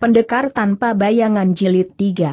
Pendekar Tanpa Bayangan Jilid 3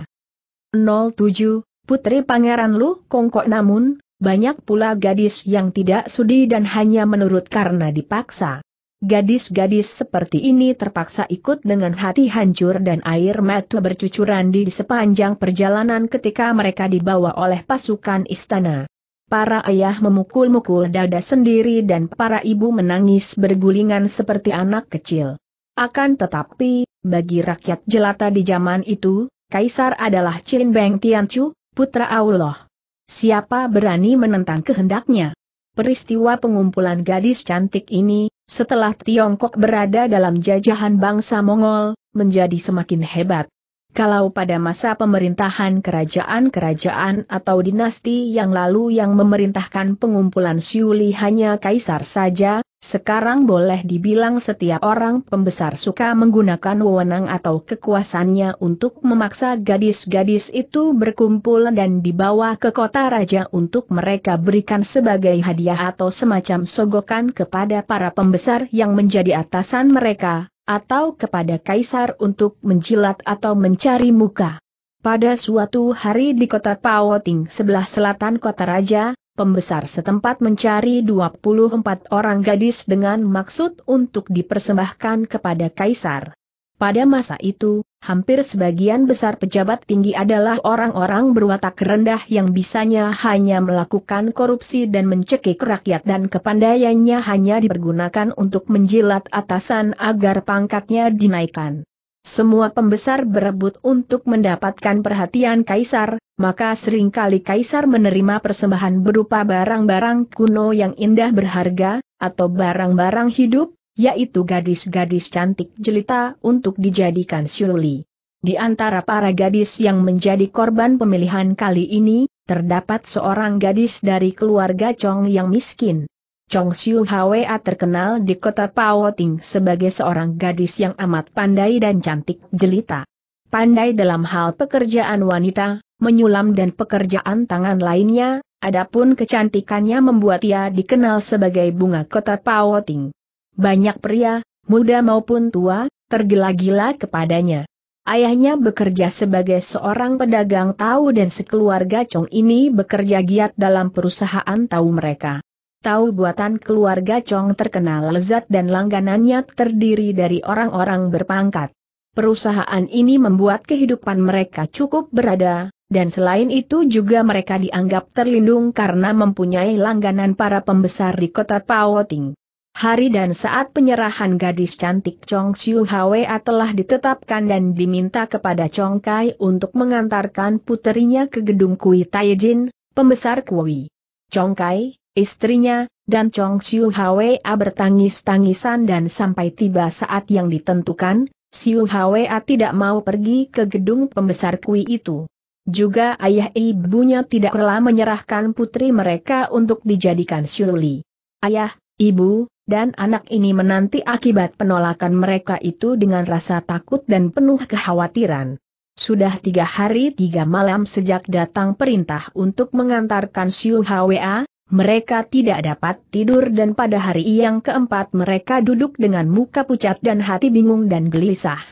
07, Putri Pangeran Lu Kongkok namun, banyak pula gadis yang tidak sudi dan hanya menurut karena dipaksa. Gadis-gadis seperti ini terpaksa ikut dengan hati hancur dan air mata bercucuran di sepanjang perjalanan ketika mereka dibawa oleh pasukan istana. Para ayah memukul-mukul dada sendiri dan para ibu menangis bergulingan seperti anak kecil. Akan tetapi, bagi rakyat jelata di zaman itu, Kaisar adalah Chin Beng Tianchu, putra Allah. Siapa berani menentang kehendaknya? Peristiwa pengumpulan gadis cantik ini, setelah Tiongkok berada dalam jajahan bangsa Mongol, menjadi semakin hebat. Kalau pada masa pemerintahan kerajaan-kerajaan atau dinasti yang lalu yang memerintahkan pengumpulan siuli hanya kaisar saja, sekarang boleh dibilang setiap orang pembesar suka menggunakan wewenang atau kekuasannya untuk memaksa gadis-gadis itu berkumpul dan dibawa ke kota raja untuk mereka berikan sebagai hadiah atau semacam sogokan kepada para pembesar yang menjadi atasan mereka, atau kepada kaisar untuk menjilat atau mencari muka. Pada suatu hari di kota Pawoting sebelah selatan kota raja, pembesar setempat mencari 24 orang gadis dengan maksud untuk dipersembahkan kepada kaisar. Pada masa itu, hampir sebagian besar pejabat tinggi adalah orang-orang berwatak rendah yang bisanya hanya melakukan korupsi dan mencekik rakyat dan kepandaiannya hanya dipergunakan untuk menjilat atasan agar pangkatnya dinaikkan. Semua pembesar berebut untuk mendapatkan perhatian kaisar, maka seringkali kaisar menerima persembahan berupa barang-barang kuno yang indah berharga, atau barang-barang hidup, yaitu gadis-gadis cantik jelita untuk dijadikan syuli. Di antara para gadis yang menjadi korban pemilihan kali ini, terdapat seorang gadis dari keluarga Chong yang miskin. Chong Xiu Hwa terkenal di kota Ting sebagai seorang gadis yang amat pandai dan cantik jelita. Pandai dalam hal pekerjaan wanita, menyulam dan pekerjaan tangan lainnya, adapun kecantikannya membuat ia dikenal sebagai bunga kota Ting. Banyak pria, muda maupun tua, tergila-gila kepadanya. Ayahnya bekerja sebagai seorang pedagang tahu dan sekeluarga Chong ini bekerja giat dalam perusahaan tahu mereka. Tahu buatan keluarga Chong terkenal lezat dan langganannya terdiri dari orang-orang berpangkat. Perusahaan ini membuat kehidupan mereka cukup berada, dan selain itu juga mereka dianggap terlindung karena mempunyai langganan para pembesar di kota Paoting. Hari dan saat penyerahan gadis cantik Chong Xiu Hwa telah ditetapkan dan diminta kepada Chong Kai untuk mengantarkan puterinya ke gedung Kui Taijin, pembesar Kui. Chong Kai, istrinya, dan Chong Xiu Hwa bertangis-tangisan dan sampai tiba saat yang ditentukan, Xiu Hwa tidak mau pergi ke gedung pembesar kui itu. Juga ayah ibunya tidak rela menyerahkan putri mereka untuk dijadikan Li. Ayah, ibu, dan anak ini menanti akibat penolakan mereka itu dengan rasa takut dan penuh kekhawatiran. Sudah tiga hari tiga malam sejak datang perintah untuk mengantarkan Xiu Hwa, mereka tidak dapat tidur dan pada hari yang keempat mereka duduk dengan muka pucat dan hati bingung dan gelisah.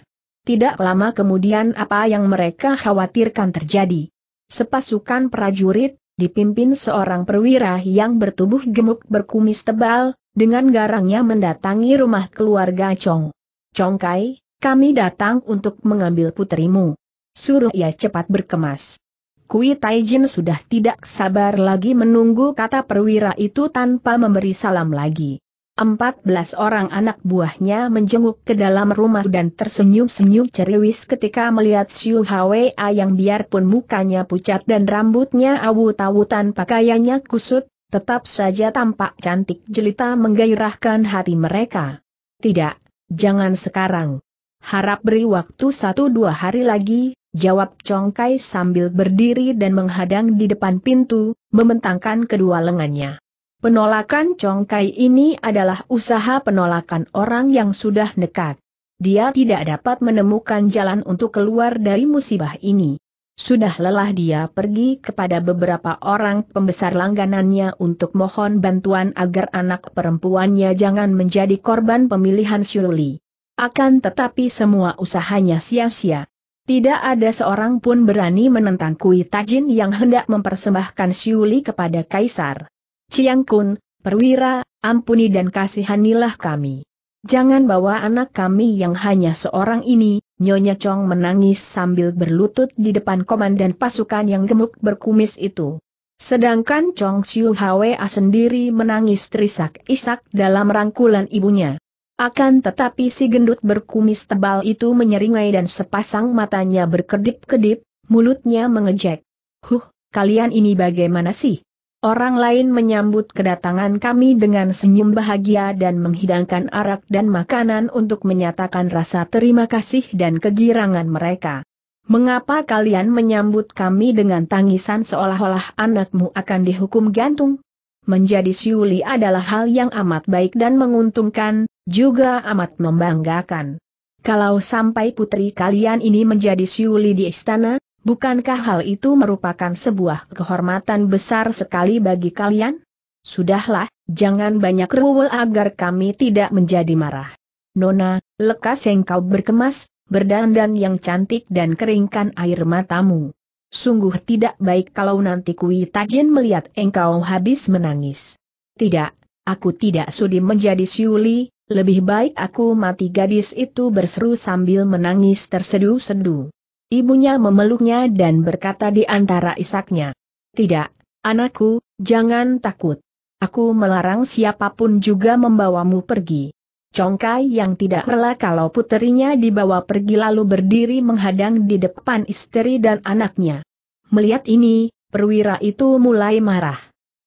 Tidak lama kemudian apa yang mereka khawatirkan terjadi. Sepasukan prajurit, dipimpin seorang perwira yang bertubuh gemuk berkumis tebal, dengan garangnya mendatangi rumah keluarga Chong. Chong Kai, kami datang untuk mengambil putrimu. Suruh ia cepat berkemas. Kui Taijin sudah tidak sabar lagi menunggu kata perwira itu tanpa memberi salam lagi. Empat belas orang anak buahnya menjenguk ke dalam rumah dan tersenyum-senyum ceriwis ketika melihat Xiu Hwa yang biarpun mukanya pucat dan rambutnya awut-awutan pakaiannya kusut, tetap saja tampak cantik jelita menggairahkan hati mereka. Tidak, jangan sekarang harap beri waktu satu dua hari lagi, jawab Chong sambil berdiri dan menghadang di depan pintu, membentangkan kedua lengannya. Penolakan Chong ini adalah usaha penolakan orang yang sudah nekat. Dia tidak dapat menemukan jalan untuk keluar dari musibah ini. Sudah lelah dia pergi kepada beberapa orang pembesar langganannya untuk mohon bantuan agar anak perempuannya jangan menjadi korban pemilihan Syuli. Akan tetapi semua usahanya sia-sia. Tidak ada seorang pun berani menentang Kui Tajin yang hendak mempersembahkan Siuli kepada Kaisar. Ciang Kun, perwira, ampuni dan kasihanilah kami. Jangan bawa anak kami yang hanya seorang ini, Nyonya Chong menangis sambil berlutut di depan komandan pasukan yang gemuk berkumis itu. Sedangkan Chong Siu Hwa sendiri menangis terisak-isak dalam rangkulan ibunya. Akan tetapi si gendut berkumis tebal itu menyeringai dan sepasang matanya berkedip-kedip, mulutnya mengejek. Huh, kalian ini bagaimana sih? Orang lain menyambut kedatangan kami dengan senyum bahagia dan menghidangkan arak dan makanan untuk menyatakan rasa terima kasih dan kegirangan mereka. Mengapa kalian menyambut kami dengan tangisan seolah-olah anakmu akan dihukum gantung? Menjadi siuli adalah hal yang amat baik dan menguntungkan, juga amat membanggakan. Kalau sampai putri kalian ini menjadi siuli di istana, bukankah hal itu merupakan sebuah kehormatan besar sekali bagi kalian? Sudahlah, jangan banyak rewel agar kami tidak menjadi marah. Nona, lekas engkau berkemas, berdandan yang cantik dan keringkan air matamu. Sungguh tidak baik kalau nanti Kui Tajin melihat engkau habis menangis. Tidak, aku tidak sudi menjadi siuli, lebih baik aku mati gadis itu berseru sambil menangis terseduh-seduh. Ibunya memeluknya dan berkata di antara isaknya. Tidak, anakku, jangan takut. Aku melarang siapapun juga membawamu pergi. Congkai yang tidak rela kalau puterinya dibawa pergi lalu berdiri menghadang di depan istri dan anaknya. Melihat ini, perwira itu mulai marah.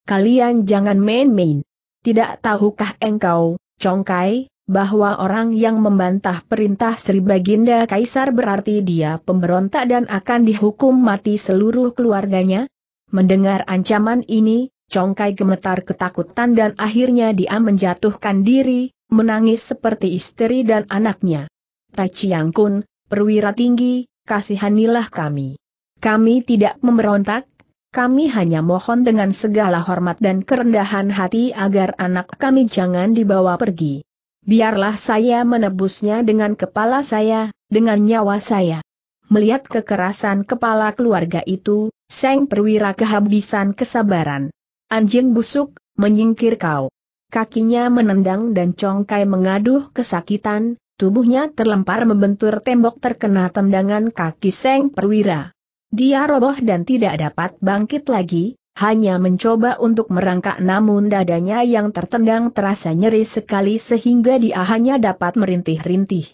Kalian jangan main-main. Tidak tahukah engkau, Congkai, bahwa orang yang membantah perintah Sri Baginda Kaisar berarti dia pemberontak dan akan dihukum mati seluruh keluarganya? Mendengar ancaman ini, Congkai gemetar ketakutan dan akhirnya dia menjatuhkan diri, menangis seperti istri dan anaknya. Chiang Kun, perwira tinggi, kasihanilah kami. Kami tidak memberontak, kami hanya mohon dengan segala hormat dan kerendahan hati agar anak kami jangan dibawa pergi. Biarlah saya menebusnya dengan kepala saya, dengan nyawa saya. Melihat kekerasan kepala keluarga itu, Seng Perwira kehabisan kesabaran. Anjing busuk, menyingkir kau. Kakinya menendang dan congkai mengaduh kesakitan, tubuhnya terlempar membentur tembok terkena tendangan kaki Seng Perwira. Dia roboh dan tidak dapat bangkit lagi, hanya mencoba untuk merangkak namun dadanya yang tertendang terasa nyeri sekali sehingga dia hanya dapat merintih-rintih.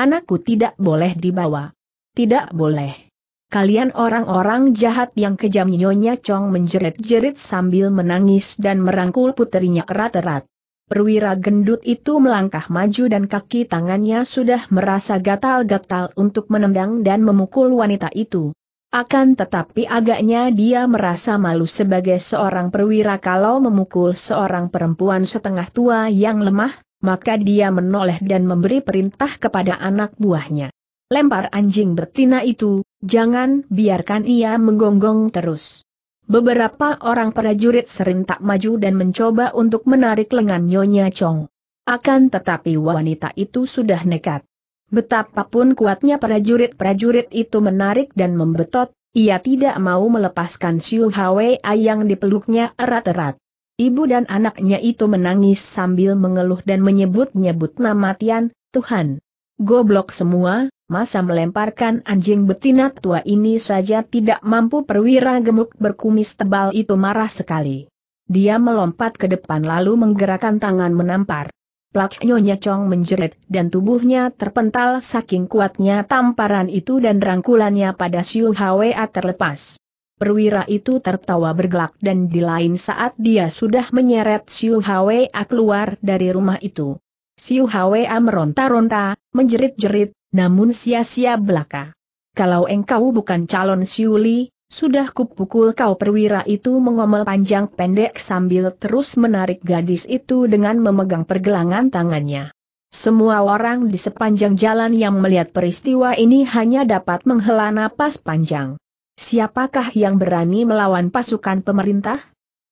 Anakku tidak boleh dibawa. Tidak boleh. Kalian orang-orang jahat yang kejam Nyonya Chong menjerit-jerit sambil menangis dan merangkul puterinya erat-erat. Perwira gendut itu melangkah maju dan kaki tangannya sudah merasa gatal-gatal untuk menendang dan memukul wanita itu. Akan tetapi agaknya dia merasa malu sebagai seorang perwira kalau memukul seorang perempuan setengah tua yang lemah, maka dia menoleh dan memberi perintah kepada anak buahnya. Lempar anjing betina itu, jangan biarkan ia menggonggong terus. Beberapa orang prajurit serentak maju dan mencoba untuk menarik lengan Nyonya Chong. Akan tetapi wanita itu sudah nekat. Betapapun kuatnya prajurit-prajurit itu menarik dan membetot, ia tidak mau melepaskan Siu Hwei yang dipeluknya erat-erat. Ibu dan anaknya itu menangis sambil mengeluh dan menyebut-nyebut nama Tian, Tuhan. Goblok semua, masa melemparkan anjing betina tua ini saja tidak mampu perwira gemuk berkumis tebal itu marah sekali. Dia melompat ke depan lalu menggerakkan tangan menampar. Plak Nyonya Chong menjerit dan tubuhnya terpental saking kuatnya tamparan itu dan rangkulannya pada Siu Hwa terlepas. Perwira itu tertawa bergelak dan di lain saat dia sudah menyeret Siu Hwa keluar dari rumah itu. Siu Hwa meronta-ronta, menjerit-jerit, namun sia-sia belaka. Kalau engkau bukan calon Siuli. Sudah kupukul kau perwira itu mengomel panjang pendek sambil terus menarik gadis itu dengan memegang pergelangan tangannya. Semua orang di sepanjang jalan yang melihat peristiwa ini hanya dapat menghela napas panjang. Siapakah yang berani melawan pasukan pemerintah?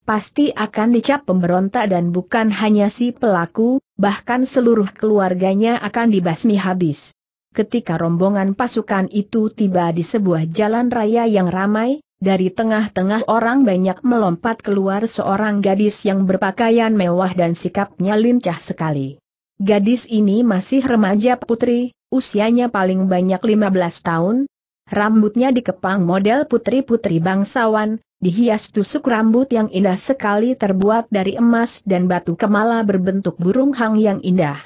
Pasti akan dicap pemberontak dan bukan hanya si pelaku, bahkan seluruh keluarganya akan dibasmi habis ketika rombongan pasukan itu tiba di sebuah jalan raya yang ramai, dari tengah-tengah orang banyak melompat keluar seorang gadis yang berpakaian mewah dan sikapnya lincah sekali. Gadis ini masih remaja putri, usianya paling banyak 15 tahun. Rambutnya dikepang model putri-putri bangsawan, dihias tusuk rambut yang indah sekali terbuat dari emas dan batu kemala berbentuk burung hang yang indah.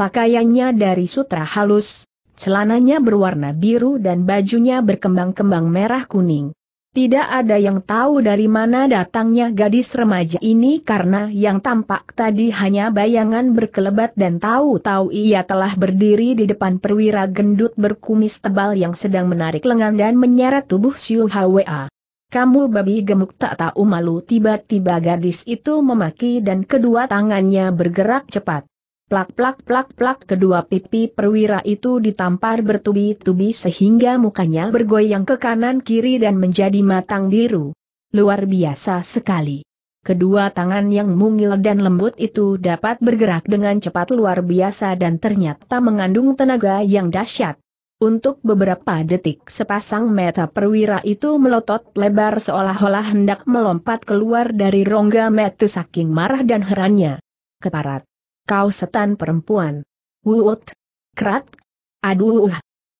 Pakaiannya dari sutra halus, Celananya berwarna biru dan bajunya berkembang-kembang merah kuning. Tidak ada yang tahu dari mana datangnya gadis remaja ini karena yang tampak tadi hanya bayangan berkelebat dan tahu-tahu ia telah berdiri di depan perwira gendut berkumis tebal yang sedang menarik lengan dan menyeret tubuh Siu Hwa. Kamu babi gemuk tak tahu malu tiba-tiba gadis itu memaki dan kedua tangannya bergerak cepat. Plak-plak-plak-plak kedua pipi perwira itu ditampar bertubi-tubi sehingga mukanya bergoyang ke kanan-kiri dan menjadi matang biru. Luar biasa sekali. Kedua tangan yang mungil dan lembut itu dapat bergerak dengan cepat luar biasa dan ternyata mengandung tenaga yang dahsyat. Untuk beberapa detik sepasang mata perwira itu melotot lebar seolah-olah hendak melompat keluar dari rongga metu saking marah dan herannya. Keparat. Kau setan perempuan. Wuut. Kerat. Aduh.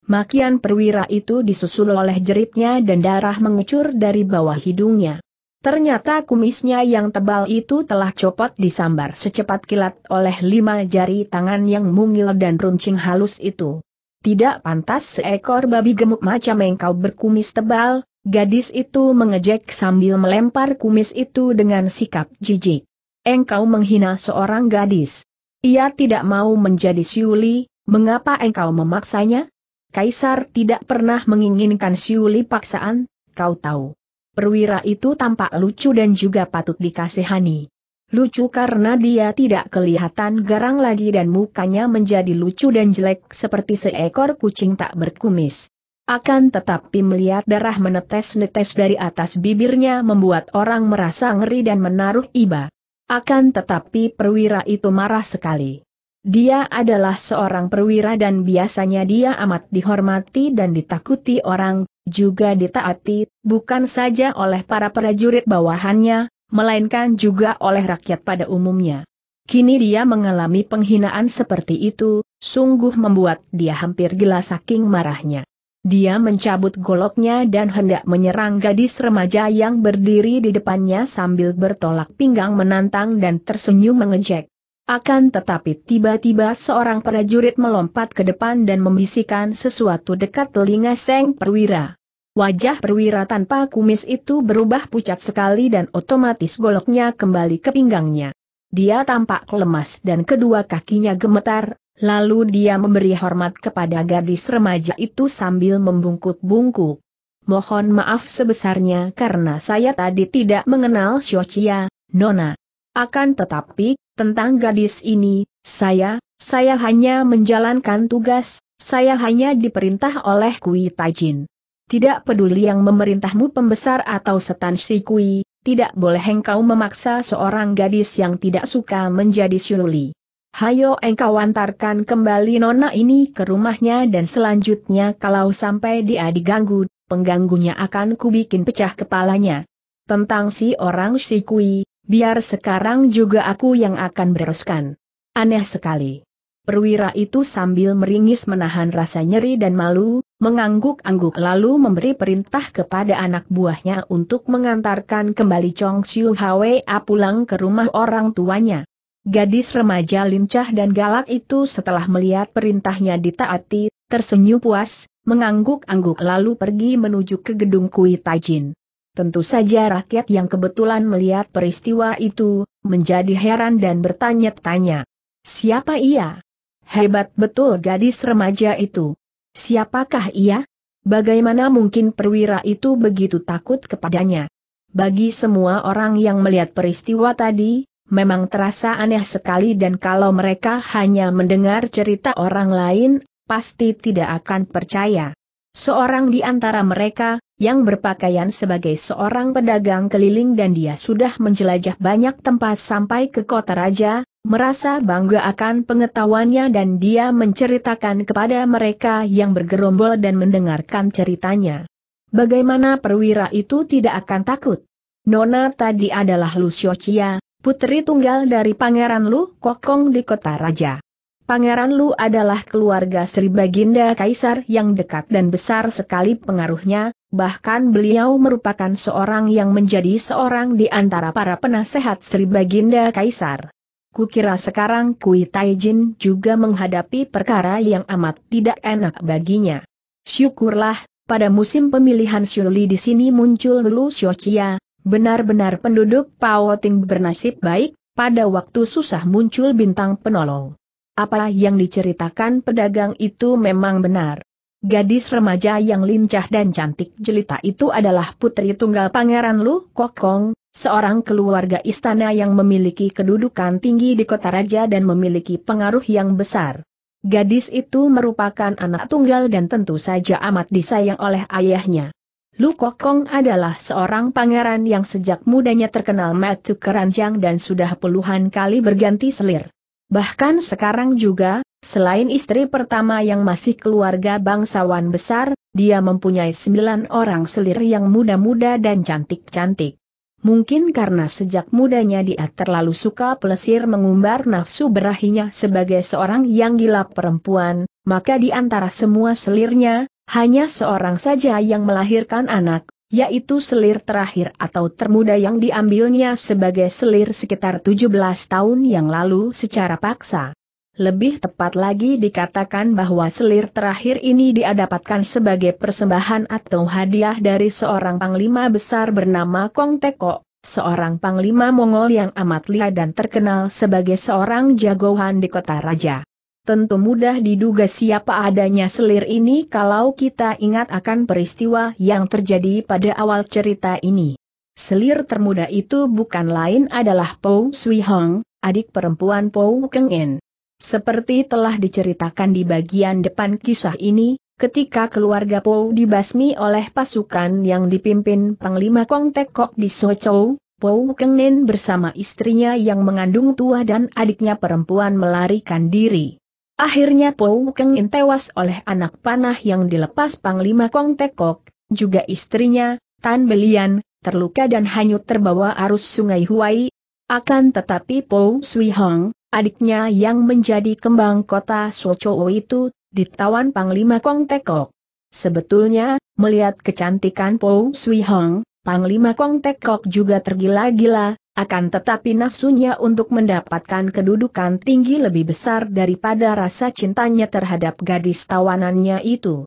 Makian perwira itu disusul oleh jeritnya dan darah mengucur dari bawah hidungnya. Ternyata kumisnya yang tebal itu telah copot disambar secepat kilat oleh lima jari tangan yang mungil dan runcing halus itu. Tidak pantas seekor babi gemuk macam engkau berkumis tebal, gadis itu mengejek sambil melempar kumis itu dengan sikap jijik. Engkau menghina seorang gadis. Ia tidak mau menjadi Siuli, mengapa engkau memaksanya? Kaisar tidak pernah menginginkan Siuli paksaan, kau tahu. Perwira itu tampak lucu dan juga patut dikasihani. Lucu karena dia tidak kelihatan garang lagi dan mukanya menjadi lucu dan jelek seperti seekor kucing tak berkumis. Akan tetapi melihat darah menetes-netes dari atas bibirnya membuat orang merasa ngeri dan menaruh iba. Akan tetapi perwira itu marah sekali. Dia adalah seorang perwira dan biasanya dia amat dihormati dan ditakuti orang, juga ditaati, bukan saja oleh para prajurit bawahannya, melainkan juga oleh rakyat pada umumnya. Kini dia mengalami penghinaan seperti itu, sungguh membuat dia hampir gila saking marahnya. Dia mencabut goloknya dan hendak menyerang gadis remaja yang berdiri di depannya sambil bertolak pinggang menantang dan tersenyum mengejek. Akan tetapi tiba-tiba seorang prajurit melompat ke depan dan membisikkan sesuatu dekat telinga Seng Perwira. Wajah perwira tanpa kumis itu berubah pucat sekali dan otomatis goloknya kembali ke pinggangnya. Dia tampak lemas dan kedua kakinya gemetar, Lalu dia memberi hormat kepada gadis remaja itu sambil membungkuk-bungkuk. Mohon maaf sebesarnya karena saya tadi tidak mengenal Xiaochia, Nona. Akan tetapi, tentang gadis ini, saya, saya hanya menjalankan tugas, saya hanya diperintah oleh Kui Tajin. Tidak peduli yang memerintahmu pembesar atau setan si Kui, tidak boleh engkau memaksa seorang gadis yang tidak suka menjadi syululi. Hayo engkau antarkan kembali nona ini ke rumahnya dan selanjutnya kalau sampai dia diganggu, pengganggunya akan kubikin pecah kepalanya. Tentang si orang si kui, biar sekarang juga aku yang akan bereskan. Aneh sekali. Perwira itu sambil meringis menahan rasa nyeri dan malu, mengangguk-angguk lalu memberi perintah kepada anak buahnya untuk mengantarkan kembali Chong Siu Hwa pulang ke rumah orang tuanya. Gadis remaja lincah dan galak itu setelah melihat perintahnya ditaati, tersenyum puas, mengangguk-angguk lalu pergi menuju ke gedung Kui Tajin. Tentu saja rakyat yang kebetulan melihat peristiwa itu, menjadi heran dan bertanya-tanya. Siapa ia? Hebat betul gadis remaja itu. Siapakah ia? Bagaimana mungkin perwira itu begitu takut kepadanya? Bagi semua orang yang melihat peristiwa tadi, memang terasa aneh sekali dan kalau mereka hanya mendengar cerita orang lain, pasti tidak akan percaya. Seorang di antara mereka, yang berpakaian sebagai seorang pedagang keliling dan dia sudah menjelajah banyak tempat sampai ke kota raja, merasa bangga akan pengetahuannya dan dia menceritakan kepada mereka yang bergerombol dan mendengarkan ceritanya. Bagaimana perwira itu tidak akan takut? Nona tadi adalah Lucio Chia, putri tunggal dari Pangeran Lu Kokong di Kota Raja. Pangeran Lu adalah keluarga Sri Baginda Kaisar yang dekat dan besar sekali pengaruhnya, bahkan beliau merupakan seorang yang menjadi seorang di antara para penasehat Sri Baginda Kaisar. Kukira sekarang Kui Taijin juga menghadapi perkara yang amat tidak enak baginya. Syukurlah, pada musim pemilihan Shuli di sini muncul Lu Xiochia, Benar-benar penduduk Ting bernasib baik, pada waktu susah muncul bintang penolong. Apa yang diceritakan pedagang itu memang benar. Gadis remaja yang lincah dan cantik jelita itu adalah putri tunggal Pangeran Lu Kokong, seorang keluarga istana yang memiliki kedudukan tinggi di kota raja dan memiliki pengaruh yang besar. Gadis itu merupakan anak tunggal dan tentu saja amat disayang oleh ayahnya. Lu Kokong adalah seorang pangeran yang sejak mudanya terkenal matu keranjang dan sudah puluhan kali berganti selir. Bahkan sekarang juga, selain istri pertama yang masih keluarga bangsawan besar, dia mempunyai sembilan orang selir yang muda-muda dan cantik-cantik. Mungkin karena sejak mudanya dia terlalu suka pelesir mengumbar nafsu berahinya sebagai seorang yang gila perempuan, maka di antara semua selirnya, hanya seorang saja yang melahirkan anak, yaitu selir terakhir atau termuda yang diambilnya sebagai selir sekitar 17 tahun yang lalu secara paksa. Lebih tepat lagi dikatakan bahwa selir terakhir ini diadapatkan sebagai persembahan atau hadiah dari seorang panglima besar bernama Kong Teko, seorang panglima Mongol yang amat lihat dan terkenal sebagai seorang jagoan di kota raja tentu mudah diduga siapa adanya selir ini kalau kita ingat akan peristiwa yang terjadi pada awal cerita ini. Selir termuda itu bukan lain adalah Pou Sui Hong, adik perempuan Pou Keng En. Seperti telah diceritakan di bagian depan kisah ini, ketika keluarga Pou dibasmi oleh pasukan yang dipimpin Panglima Kong Tek Kok di Sochou, Pou In bersama istrinya yang mengandung tua dan adiknya perempuan melarikan diri. Akhirnya Po Kengin In tewas oleh anak panah yang dilepas Panglima Kong Tekok, juga istrinya, Tan Belian, terluka dan hanyut terbawa arus sungai Huai. Akan tetapi Po Sui Hong, adiknya yang menjadi kembang kota Sochowo itu, ditawan Panglima Kong Tekok. Sebetulnya, melihat kecantikan Po Sui Hong, Panglima Kong Tekok juga tergila-gila, akan tetapi nafsunya untuk mendapatkan kedudukan tinggi lebih besar daripada rasa cintanya terhadap gadis tawanannya itu.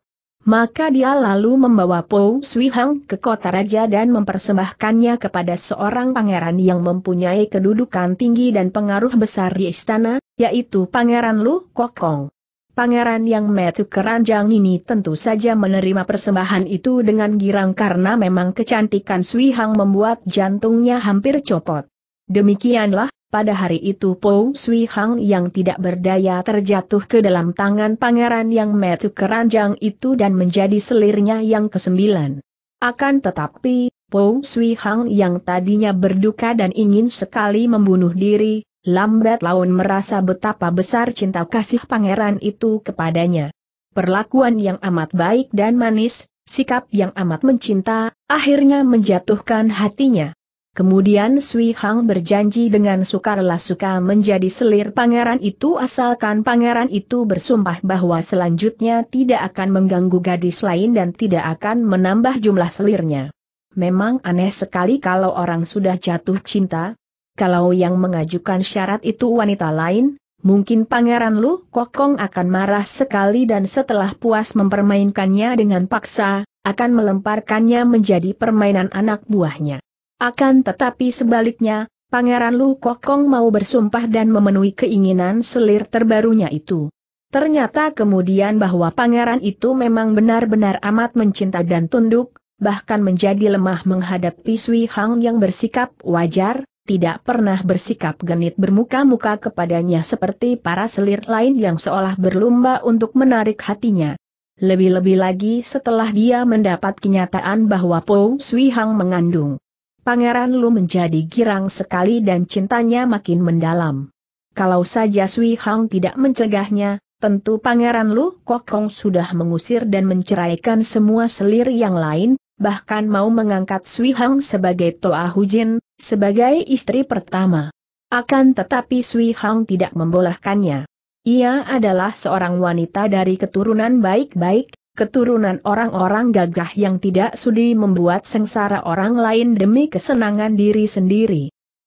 Maka dia lalu membawa Po Sui Hang ke kota raja dan mempersembahkannya kepada seorang pangeran yang mempunyai kedudukan tinggi dan pengaruh besar di istana, yaitu Pangeran Lu Kokong. Pangeran yang metu keranjang ini tentu saja menerima persembahan itu dengan girang karena memang kecantikan Sui Hang membuat jantungnya hampir copot. Demikianlah, pada hari itu Po Sui Hang yang tidak berdaya terjatuh ke dalam tangan pangeran yang metu keranjang itu dan menjadi selirnya yang kesembilan. Akan tetapi, Po Sui Hang yang tadinya berduka dan ingin sekali membunuh diri, lambat laun merasa betapa besar cinta kasih pangeran itu kepadanya. Perlakuan yang amat baik dan manis, sikap yang amat mencinta, akhirnya menjatuhkan hatinya. Kemudian Sui Hang berjanji dengan sukarela-suka menjadi selir pangeran itu asalkan pangeran itu bersumpah bahwa selanjutnya tidak akan mengganggu gadis lain dan tidak akan menambah jumlah selirnya. Memang aneh sekali kalau orang sudah jatuh cinta, kalau yang mengajukan syarat itu wanita lain, mungkin Pangeran Lu Kokong akan marah sekali dan setelah puas mempermainkannya dengan paksa, akan melemparkannya menjadi permainan anak buahnya. Akan tetapi sebaliknya, Pangeran Lu Kokong mau bersumpah dan memenuhi keinginan selir terbarunya itu. Ternyata kemudian bahwa pangeran itu memang benar-benar amat mencinta dan tunduk, bahkan menjadi lemah menghadapi Sui Hang yang bersikap wajar, tidak pernah bersikap genit bermuka-muka kepadanya seperti para selir lain yang seolah berlomba untuk menarik hatinya. Lebih-lebih lagi setelah dia mendapat kenyataan bahwa Po Sui mengandung. Pangeran Lu menjadi girang sekali dan cintanya makin mendalam. Kalau saja Sui tidak mencegahnya, tentu Pangeran Lu Kokong sudah mengusir dan menceraikan semua selir yang lain, bahkan mau mengangkat Sui Hang sebagai Toa Hujin, sebagai istri pertama. Akan tetapi Sui Hang tidak membolehkannya. Ia adalah seorang wanita dari keturunan baik-baik, keturunan orang-orang gagah yang tidak sudi membuat sengsara orang lain demi kesenangan diri sendiri.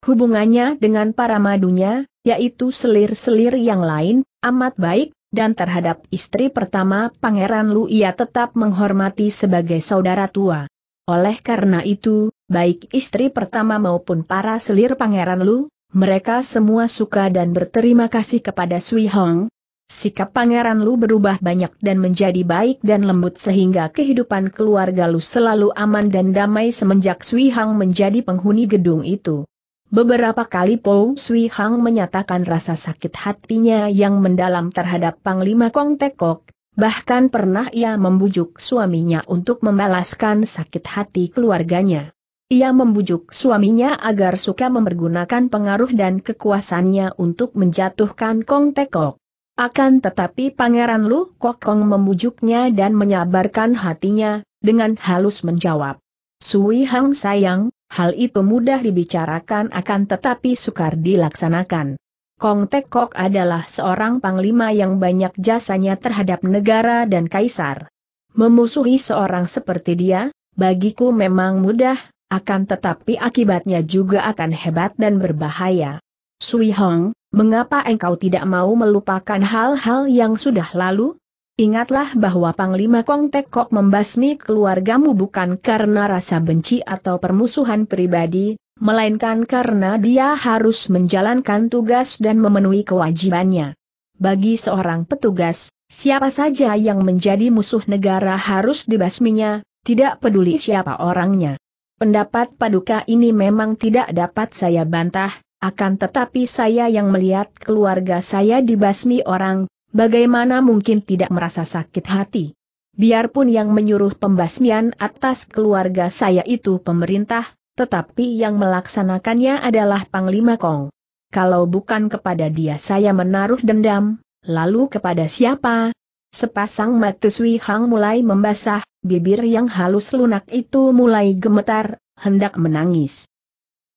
Hubungannya dengan para madunya, yaitu selir-selir yang lain, amat baik, dan terhadap istri pertama Pangeran Lu ia tetap menghormati sebagai saudara tua. Oleh karena itu, baik istri pertama maupun para selir Pangeran Lu, mereka semua suka dan berterima kasih kepada Sui Hong. Sikap Pangeran Lu berubah banyak dan menjadi baik dan lembut sehingga kehidupan keluarga Lu selalu aman dan damai semenjak Sui Hong menjadi penghuni gedung itu. Beberapa kali Pou Sui Hang menyatakan rasa sakit hatinya yang mendalam terhadap Panglima Kong Tekok, bahkan pernah ia membujuk suaminya untuk membalaskan sakit hati keluarganya. Ia membujuk suaminya agar suka mempergunakan pengaruh dan kekuasannya untuk menjatuhkan Kong Tekok. Akan tetapi Pangeran Lu Kok Kong membujuknya dan menyabarkan hatinya, dengan halus menjawab. Sui Hang sayang, Hal itu mudah dibicarakan akan tetapi sukar dilaksanakan. Kong Tekok adalah seorang panglima yang banyak jasanya terhadap negara dan kaisar. Memusuhi seorang seperti dia, bagiku memang mudah, akan tetapi akibatnya juga akan hebat dan berbahaya. Sui Hong, mengapa engkau tidak mau melupakan hal-hal yang sudah lalu? Ingatlah bahwa Panglima Kong Tekok membasmi keluargamu bukan karena rasa benci atau permusuhan pribadi, melainkan karena dia harus menjalankan tugas dan memenuhi kewajibannya. Bagi seorang petugas, siapa saja yang menjadi musuh negara harus dibasminya, tidak peduli siapa orangnya. Pendapat Paduka ini memang tidak dapat saya bantah, akan tetapi saya yang melihat keluarga saya dibasmi orang, Bagaimana mungkin tidak merasa sakit hati? Biarpun yang menyuruh pembasmian atas keluarga saya itu pemerintah, tetapi yang melaksanakannya adalah Panglima Kong. Kalau bukan kepada dia saya menaruh dendam, lalu kepada siapa? Sepasang mata Sui Hang mulai membasah, bibir yang halus lunak itu mulai gemetar, hendak menangis.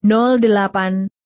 08,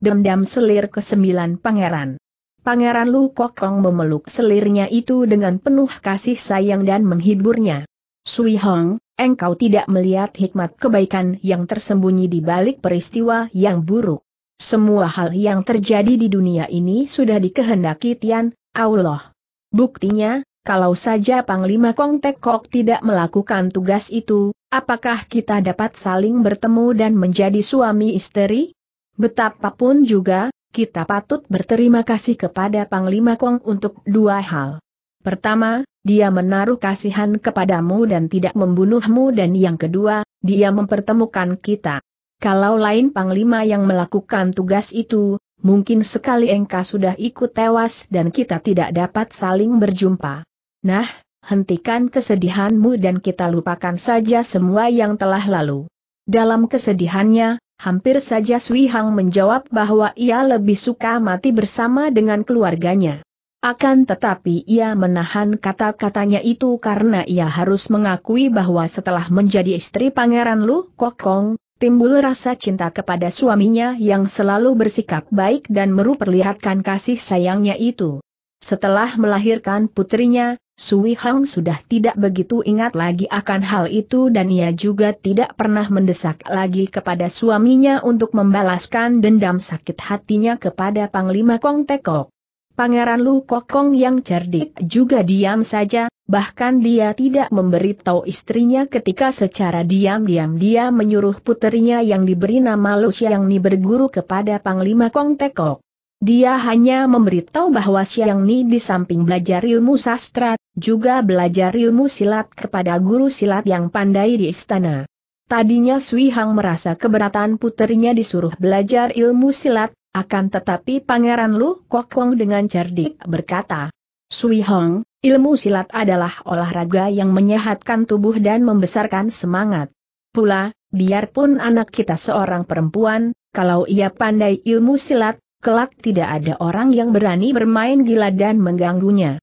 Dendam Selir ke-9 Pangeran Pangeran Lu Kokong memeluk selirnya itu dengan penuh kasih sayang dan menghiburnya. Sui Hong, engkau tidak melihat hikmat kebaikan yang tersembunyi di balik peristiwa yang buruk. Semua hal yang terjadi di dunia ini sudah dikehendaki Tian, Allah. Buktinya, kalau saja Panglima Kong Tek Kok tidak melakukan tugas itu, apakah kita dapat saling bertemu dan menjadi suami istri? Betapapun juga, kita patut berterima kasih kepada Panglima Kong untuk dua hal. Pertama, dia menaruh kasihan kepadamu dan tidak membunuhmu dan yang kedua, dia mempertemukan kita. Kalau lain Panglima yang melakukan tugas itu, mungkin sekali engkau sudah ikut tewas dan kita tidak dapat saling berjumpa. Nah, hentikan kesedihanmu dan kita lupakan saja semua yang telah lalu. Dalam kesedihannya, Hampir saja Sui Hang menjawab bahwa ia lebih suka mati bersama dengan keluarganya. Akan tetapi ia menahan kata-katanya itu karena ia harus mengakui bahwa setelah menjadi istri Pangeran Lu Kokong, timbul rasa cinta kepada suaminya yang selalu bersikap baik dan meruperlihatkan kasih sayangnya itu. Setelah melahirkan putrinya, Sui Hang sudah tidak begitu ingat lagi akan hal itu dan ia juga tidak pernah mendesak lagi kepada suaminya untuk membalaskan dendam sakit hatinya kepada Panglima Kong Tekok. Pangeran Lu Kokong yang cerdik juga diam saja, bahkan dia tidak memberitahu istrinya ketika secara diam-diam dia menyuruh putrinya yang diberi nama Lu Xiang Ni berguru kepada Panglima Kong Tekok. Dia hanya memberitahu bahwa Siang Ni di samping belajar ilmu sastra, juga belajar ilmu silat kepada guru silat yang pandai di istana. Tadinya Sui Hang merasa keberatan putrinya disuruh belajar ilmu silat, akan tetapi Pangeran Lu Kok Wong dengan cerdik berkata, Sui Hang, ilmu silat adalah olahraga yang menyehatkan tubuh dan membesarkan semangat. Pula, biarpun anak kita seorang perempuan, kalau ia pandai ilmu silat, kelak tidak ada orang yang berani bermain gila dan mengganggunya.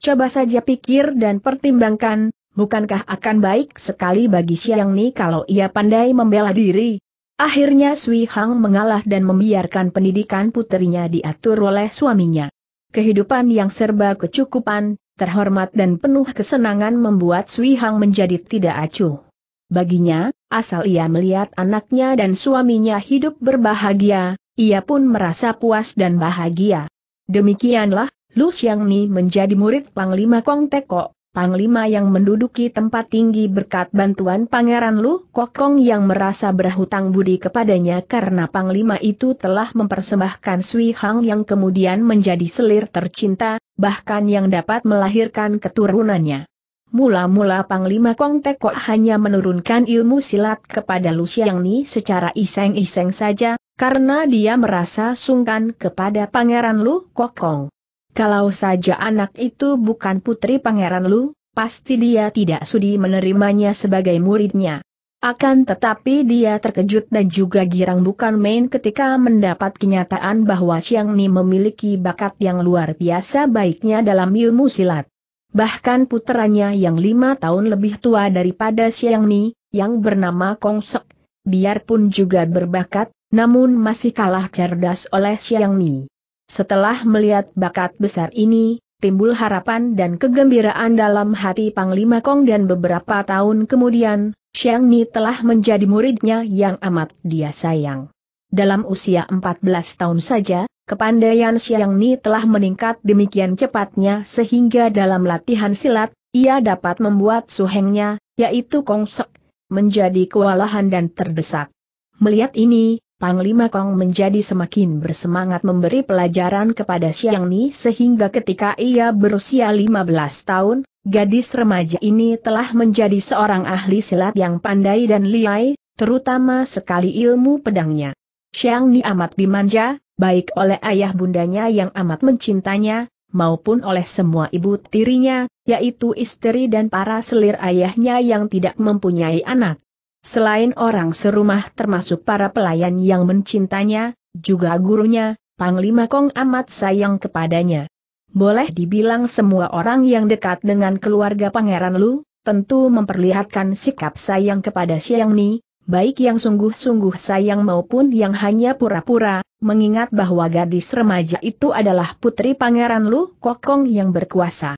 Coba saja pikir dan pertimbangkan, bukankah akan baik sekali bagi Xiang Ni kalau ia pandai membela diri? Akhirnya Sui Hang mengalah dan membiarkan pendidikan putrinya diatur oleh suaminya. Kehidupan yang serba kecukupan, terhormat dan penuh kesenangan membuat Sui Hang menjadi tidak acuh. Baginya, asal ia melihat anaknya dan suaminya hidup berbahagia, ia pun merasa puas dan bahagia. Demikianlah, Lu Xiangni menjadi murid Panglima Kong Teko, Panglima yang menduduki tempat tinggi berkat bantuan Pangeran Lu Kokong yang merasa berhutang budi kepadanya karena Panglima itu telah mempersembahkan Sui Hang yang kemudian menjadi selir tercinta, bahkan yang dapat melahirkan keturunannya. Mula-mula Panglima Kong Teko hanya menurunkan ilmu silat kepada Lu Xiangni secara iseng-iseng saja, karena dia merasa sungkan kepada Pangeran Lu Kokong. Kalau saja anak itu bukan putri Pangeran Lu, pasti dia tidak sudi menerimanya sebagai muridnya. Akan tetapi dia terkejut dan juga girang bukan main ketika mendapat kenyataan bahwa Xiang Ni memiliki bakat yang luar biasa baiknya dalam ilmu silat. Bahkan puteranya yang lima tahun lebih tua daripada Xiang Ni, yang bernama Kong Sek, biarpun juga berbakat, namun masih kalah cerdas oleh Xiang Mi. Setelah melihat bakat besar ini, timbul harapan dan kegembiraan dalam hati Panglima Kong dan beberapa tahun kemudian, Xiang Mi telah menjadi muridnya yang amat dia sayang. Dalam usia 14 tahun saja, kepandaian Xiang Ni telah meningkat demikian cepatnya sehingga dalam latihan silat, ia dapat membuat suhengnya, yaitu Kong Sek, menjadi kewalahan dan terdesak. Melihat ini, Panglima Kong menjadi semakin bersemangat memberi pelajaran kepada Xiang Ni sehingga ketika ia berusia 15 tahun, gadis remaja ini telah menjadi seorang ahli silat yang pandai dan liai, terutama sekali ilmu pedangnya. Xiang Ni amat dimanja, baik oleh ayah bundanya yang amat mencintanya, maupun oleh semua ibu tirinya, yaitu istri dan para selir ayahnya yang tidak mempunyai anak. Selain orang serumah termasuk para pelayan yang mencintanya, juga gurunya, Panglima Kong amat sayang kepadanya. Boleh dibilang semua orang yang dekat dengan keluarga Pangeran Lu, tentu memperlihatkan sikap sayang kepada Siang Ni, baik yang sungguh-sungguh sayang maupun yang hanya pura-pura, mengingat bahwa gadis remaja itu adalah putri Pangeran Lu Kokong yang berkuasa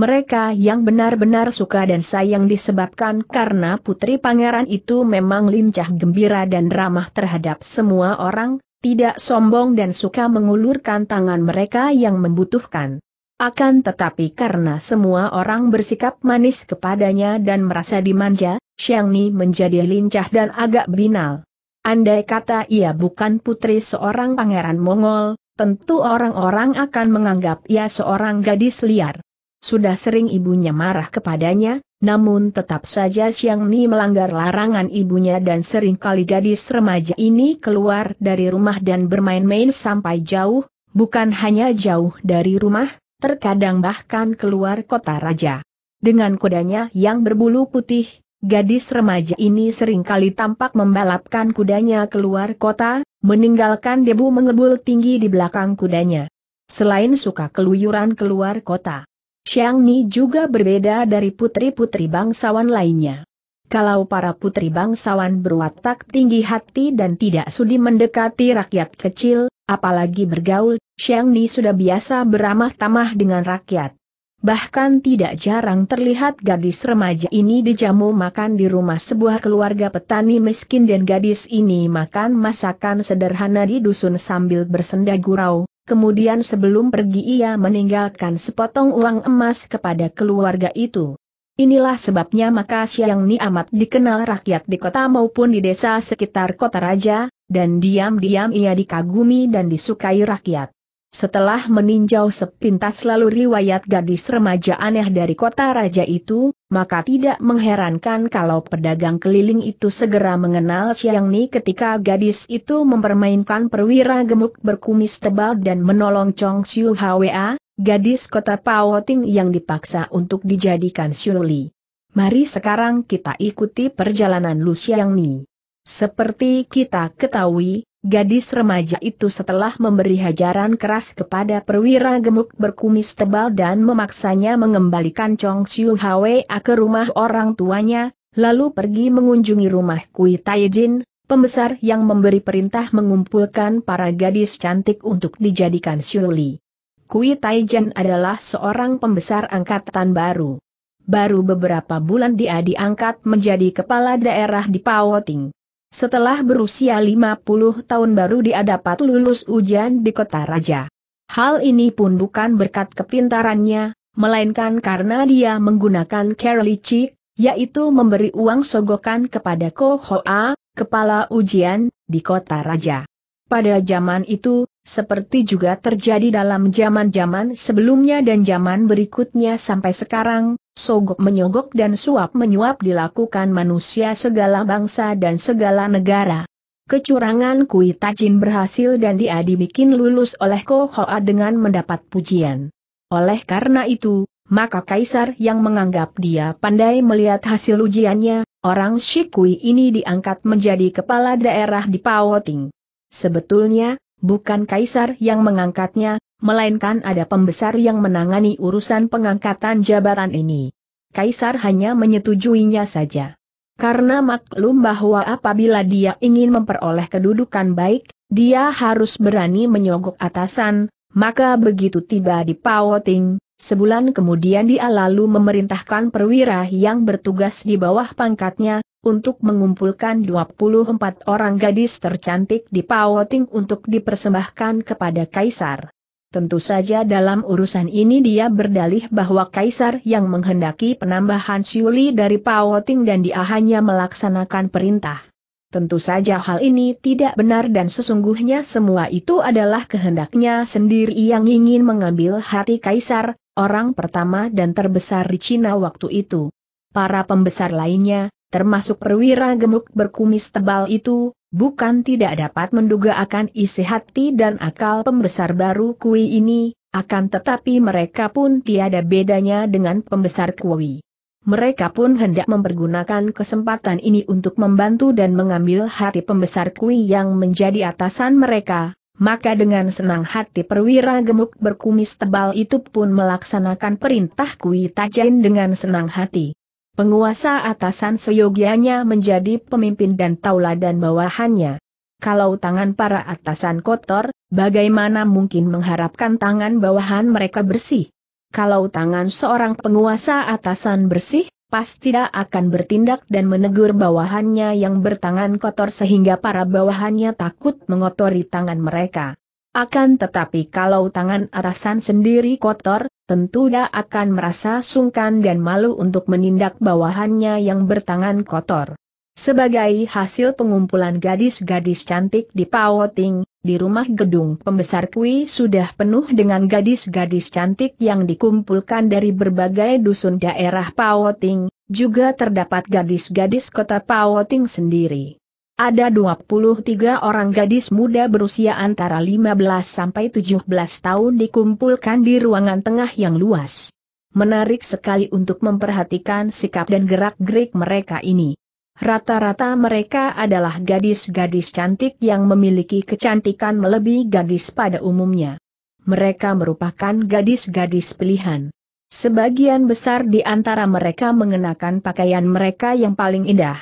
mereka yang benar-benar suka dan sayang disebabkan karena putri pangeran itu memang lincah gembira dan ramah terhadap semua orang, tidak sombong dan suka mengulurkan tangan mereka yang membutuhkan. Akan tetapi karena semua orang bersikap manis kepadanya dan merasa dimanja, Xiang Ni menjadi lincah dan agak binal. Andai kata ia bukan putri seorang pangeran Mongol, tentu orang-orang akan menganggap ia seorang gadis liar. Sudah sering ibunya marah kepadanya, namun tetap saja Siang Ni melanggar larangan ibunya dan sering kali gadis remaja ini keluar dari rumah dan bermain-main sampai jauh, bukan hanya jauh dari rumah, terkadang bahkan keluar kota raja. Dengan kudanya yang berbulu putih, Gadis remaja ini sering kali tampak membalapkan kudanya keluar kota, meninggalkan debu mengebul tinggi di belakang kudanya. Selain suka keluyuran keluar kota, Xiang Ni juga berbeda dari putri-putri bangsawan lainnya. Kalau para putri bangsawan berwatak tinggi hati dan tidak sudi mendekati rakyat kecil, apalagi bergaul, Xiang Ni sudah biasa beramah tamah dengan rakyat. Bahkan tidak jarang terlihat gadis remaja ini dijamu makan di rumah sebuah keluarga petani miskin dan gadis ini makan masakan sederhana di dusun sambil bersenda gurau, kemudian sebelum pergi ia meninggalkan sepotong uang emas kepada keluarga itu. Inilah sebabnya maka Siang Ni amat dikenal rakyat di kota maupun di desa sekitar kota raja, dan diam-diam ia dikagumi dan disukai rakyat. Setelah meninjau sepintas lalu riwayat gadis remaja aneh dari kota raja itu, maka tidak mengherankan kalau pedagang keliling itu segera mengenal Siang Ni ketika gadis itu mempermainkan perwira gemuk berkumis tebal dan menolong Chong Xiu Hwa, gadis kota Pao Ting yang dipaksa untuk dijadikan Siuli. Mari sekarang kita ikuti perjalanan Lu Siang Ni. Seperti kita ketahui, Gadis remaja itu setelah memberi hajaran keras kepada perwira gemuk berkumis tebal dan memaksanya mengembalikan Chong Siu Hwa ke rumah orang tuanya, lalu pergi mengunjungi rumah Kui Jin, pembesar yang memberi perintah mengumpulkan para gadis cantik untuk dijadikan Siuli. Kui Jin adalah seorang pembesar angkatan baru. Baru beberapa bulan dia diangkat menjadi kepala daerah di Pao Ting. Setelah berusia 50 tahun baru dia dapat lulus ujian di kota raja. Hal ini pun bukan berkat kepintarannya, melainkan karena dia menggunakan kerlici, yaitu memberi uang sogokan kepada Kohoa, kepala ujian, di kota raja. Pada zaman itu, seperti juga terjadi dalam zaman-zaman sebelumnya dan zaman berikutnya sampai sekarang, sogok menyogok dan suap menyuap dilakukan manusia segala bangsa dan segala negara. Kecurangan Kui Tajin berhasil dan dia dibikin lulus oleh Ko Hoa dengan mendapat pujian. Oleh karena itu, maka kaisar yang menganggap dia pandai melihat hasil ujiannya, orang Shikui ini diangkat menjadi kepala daerah di Ting. Sebetulnya, bukan kaisar yang mengangkatnya, melainkan ada pembesar yang menangani urusan pengangkatan jabatan ini. Kaisar hanya menyetujuinya saja. Karena maklum bahwa apabila dia ingin memperoleh kedudukan baik, dia harus berani menyogok atasan, maka begitu tiba di Pawoting, sebulan kemudian dia lalu memerintahkan perwira yang bertugas di bawah pangkatnya, untuk mengumpulkan 24 orang gadis tercantik di Paoting untuk dipersembahkan kepada Kaisar. Tentu saja dalam urusan ini dia berdalih bahwa Kaisar yang menghendaki penambahan siuli dari Paoting dan dia hanya melaksanakan perintah. Tentu saja hal ini tidak benar dan sesungguhnya semua itu adalah kehendaknya sendiri yang ingin mengambil hati Kaisar, orang pertama dan terbesar di Cina waktu itu. Para pembesar lainnya, termasuk perwira gemuk berkumis tebal itu, bukan tidak dapat menduga akan isi hati dan akal pembesar baru Kui ini, akan tetapi mereka pun tiada bedanya dengan pembesar Kui. Mereka pun hendak mempergunakan kesempatan ini untuk membantu dan mengambil hati pembesar Kui yang menjadi atasan mereka, maka dengan senang hati perwira gemuk berkumis tebal itu pun melaksanakan perintah Kui Tajen dengan senang hati. Penguasa atasan seyogianya menjadi pemimpin dan tauladan bawahannya. Kalau tangan para atasan kotor, bagaimana mungkin mengharapkan tangan bawahan mereka bersih? Kalau tangan seorang penguasa atasan bersih, pasti tidak akan bertindak dan menegur bawahannya yang bertangan kotor sehingga para bawahannya takut mengotori tangan mereka. Akan tetapi kalau tangan atasan sendiri kotor, tentu dia akan merasa sungkan dan malu untuk menindak bawahannya yang bertangan kotor. Sebagai hasil pengumpulan gadis-gadis cantik di Pawoting, di rumah gedung pembesar Kui sudah penuh dengan gadis-gadis cantik yang dikumpulkan dari berbagai dusun daerah Pawoting, juga terdapat gadis-gadis kota Pawoting sendiri. Ada 23 orang gadis muda berusia antara 15 sampai 17 tahun dikumpulkan di ruangan tengah yang luas. Menarik sekali untuk memperhatikan sikap dan gerak-gerik mereka ini. Rata-rata mereka adalah gadis-gadis cantik yang memiliki kecantikan melebihi gadis pada umumnya. Mereka merupakan gadis-gadis pilihan. Sebagian besar di antara mereka mengenakan pakaian mereka yang paling indah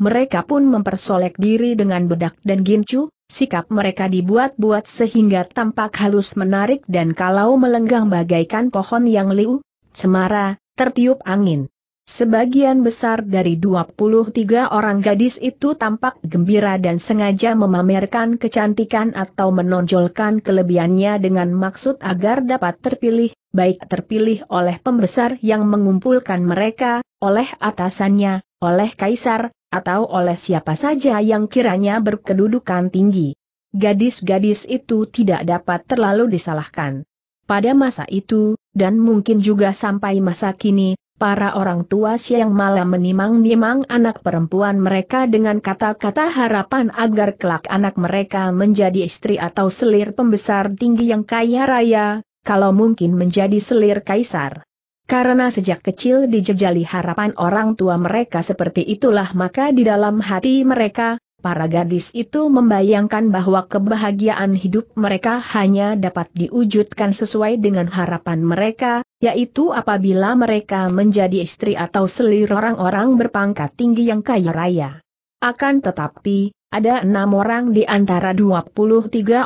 mereka pun mempersolek diri dengan bedak dan gincu, sikap mereka dibuat-buat sehingga tampak halus menarik dan kalau melenggang bagaikan pohon yang liu, cemara, tertiup angin. Sebagian besar dari 23 orang gadis itu tampak gembira dan sengaja memamerkan kecantikan atau menonjolkan kelebihannya dengan maksud agar dapat terpilih, baik terpilih oleh pembesar yang mengumpulkan mereka, oleh atasannya, oleh kaisar, atau oleh siapa saja yang kiranya berkedudukan tinggi. Gadis-gadis itu tidak dapat terlalu disalahkan. Pada masa itu, dan mungkin juga sampai masa kini, para orang tua siang malam menimang-nimang anak perempuan mereka dengan kata-kata harapan agar kelak anak mereka menjadi istri atau selir pembesar tinggi yang kaya raya, kalau mungkin menjadi selir kaisar. Karena sejak kecil dijejali harapan orang tua mereka seperti itulah maka di dalam hati mereka, para gadis itu membayangkan bahwa kebahagiaan hidup mereka hanya dapat diwujudkan sesuai dengan harapan mereka, yaitu apabila mereka menjadi istri atau selir orang-orang berpangkat tinggi yang kaya raya. Akan tetapi, ada enam orang di antara 23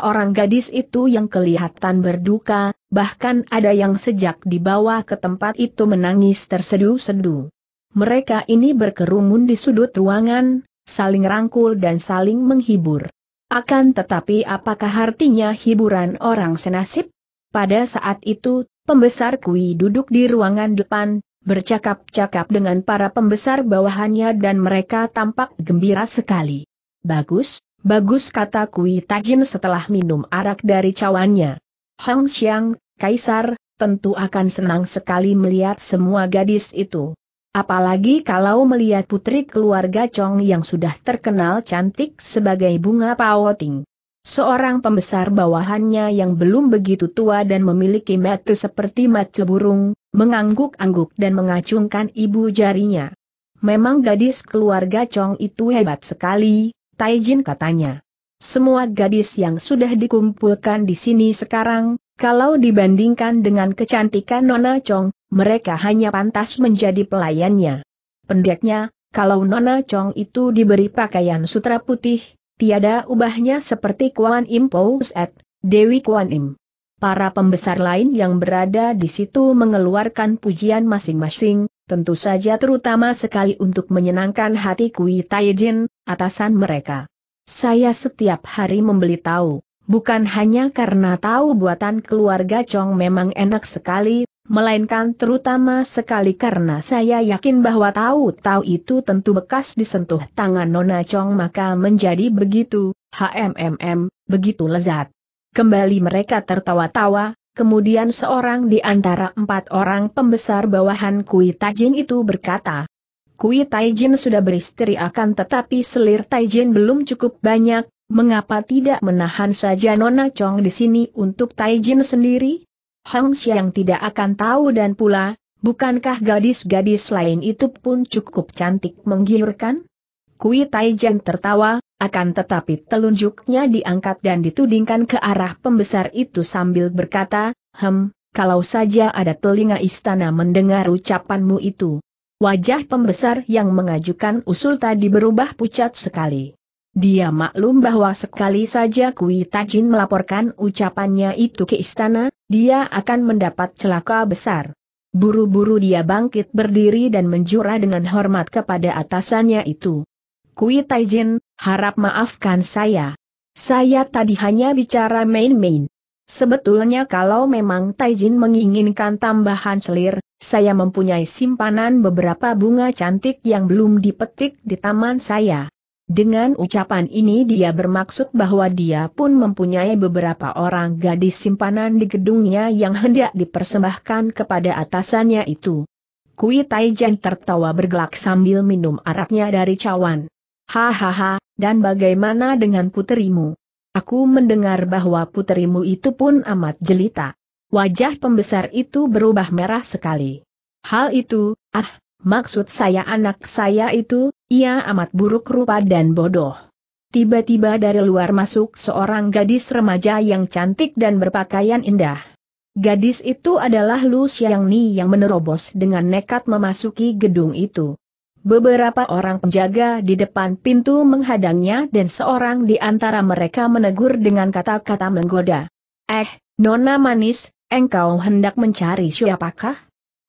orang gadis itu yang kelihatan berduka, bahkan ada yang sejak dibawa ke tempat itu menangis tersedu-sedu. Mereka ini berkerumun di sudut ruangan, saling rangkul dan saling menghibur. Akan tetapi apakah artinya hiburan orang senasib? Pada saat itu, pembesar Kui duduk di ruangan depan, bercakap-cakap dengan para pembesar bawahannya dan mereka tampak gembira sekali. Bagus, bagus kata Kui Tajin setelah minum arak dari cawannya. Hang Xiang, Kaisar, tentu akan senang sekali melihat semua gadis itu. Apalagi kalau melihat putri keluarga Chong yang sudah terkenal cantik sebagai bunga pawoting. Seorang pembesar bawahannya yang belum begitu tua dan memiliki mata seperti mata burung, mengangguk-angguk dan mengacungkan ibu jarinya. Memang gadis keluarga Chong itu hebat sekali, Taijin katanya. Semua gadis yang sudah dikumpulkan di sini sekarang, kalau dibandingkan dengan kecantikan Nona Chong, mereka hanya pantas menjadi pelayannya. Pendeknya, kalau Nona Chong itu diberi pakaian sutra putih, tiada ubahnya seperti Kuan Im Pouset, Dewi Kuan Im. Para pembesar lain yang berada di situ mengeluarkan pujian masing-masing, tentu saja terutama sekali untuk menyenangkan hati Kui Taijin, atasan mereka. Saya setiap hari membeli tahu Bukan hanya karena tahu buatan keluarga Chong memang enak sekali, melainkan terutama sekali karena saya yakin bahwa tahu-tahu itu tentu bekas disentuh tangan Nona Chong maka menjadi begitu, HMMM, begitu lezat. Kembali mereka tertawa-tawa, kemudian seorang di antara empat orang pembesar bawahan Kui Tajin itu berkata, Kui Taijin sudah beristri akan tetapi selir Taijin belum cukup banyak, mengapa tidak menahan saja Nona Chong di sini untuk Taijin sendiri? Hong Xiang tidak akan tahu dan pula, bukankah gadis-gadis lain itu pun cukup cantik menggiurkan? Kui Taijin tertawa, akan tetapi telunjuknya diangkat dan ditudingkan ke arah pembesar itu sambil berkata, Hem, kalau saja ada telinga istana mendengar ucapanmu itu. Wajah pembesar yang mengajukan usul tadi berubah pucat sekali. Dia maklum bahwa sekali saja Kui Tajin melaporkan ucapannya itu ke istana, dia akan mendapat celaka besar. Buru-buru dia bangkit berdiri dan menjura dengan hormat kepada atasannya itu. Kui Tajin, harap maafkan saya. Saya tadi hanya bicara main-main. Sebetulnya kalau memang Taijin menginginkan tambahan selir, saya mempunyai simpanan beberapa bunga cantik yang belum dipetik di taman saya. Dengan ucapan ini dia bermaksud bahwa dia pun mempunyai beberapa orang gadis simpanan di gedungnya yang hendak dipersembahkan kepada atasannya itu. Kui Taijan tertawa bergelak sambil minum araknya dari cawan. Hahaha, dan bagaimana dengan puterimu? Aku mendengar bahwa puterimu itu pun amat jelita. Wajah pembesar itu berubah merah sekali. Hal itu, ah, Maksud saya anak saya itu, ia amat buruk rupa dan bodoh. Tiba-tiba dari luar masuk seorang gadis remaja yang cantik dan berpakaian indah. Gadis itu adalah Lu Ni yang menerobos dengan nekat memasuki gedung itu. Beberapa orang penjaga di depan pintu menghadangnya dan seorang di antara mereka menegur dengan kata-kata menggoda. Eh, Nona Manis, engkau hendak mencari siapakah?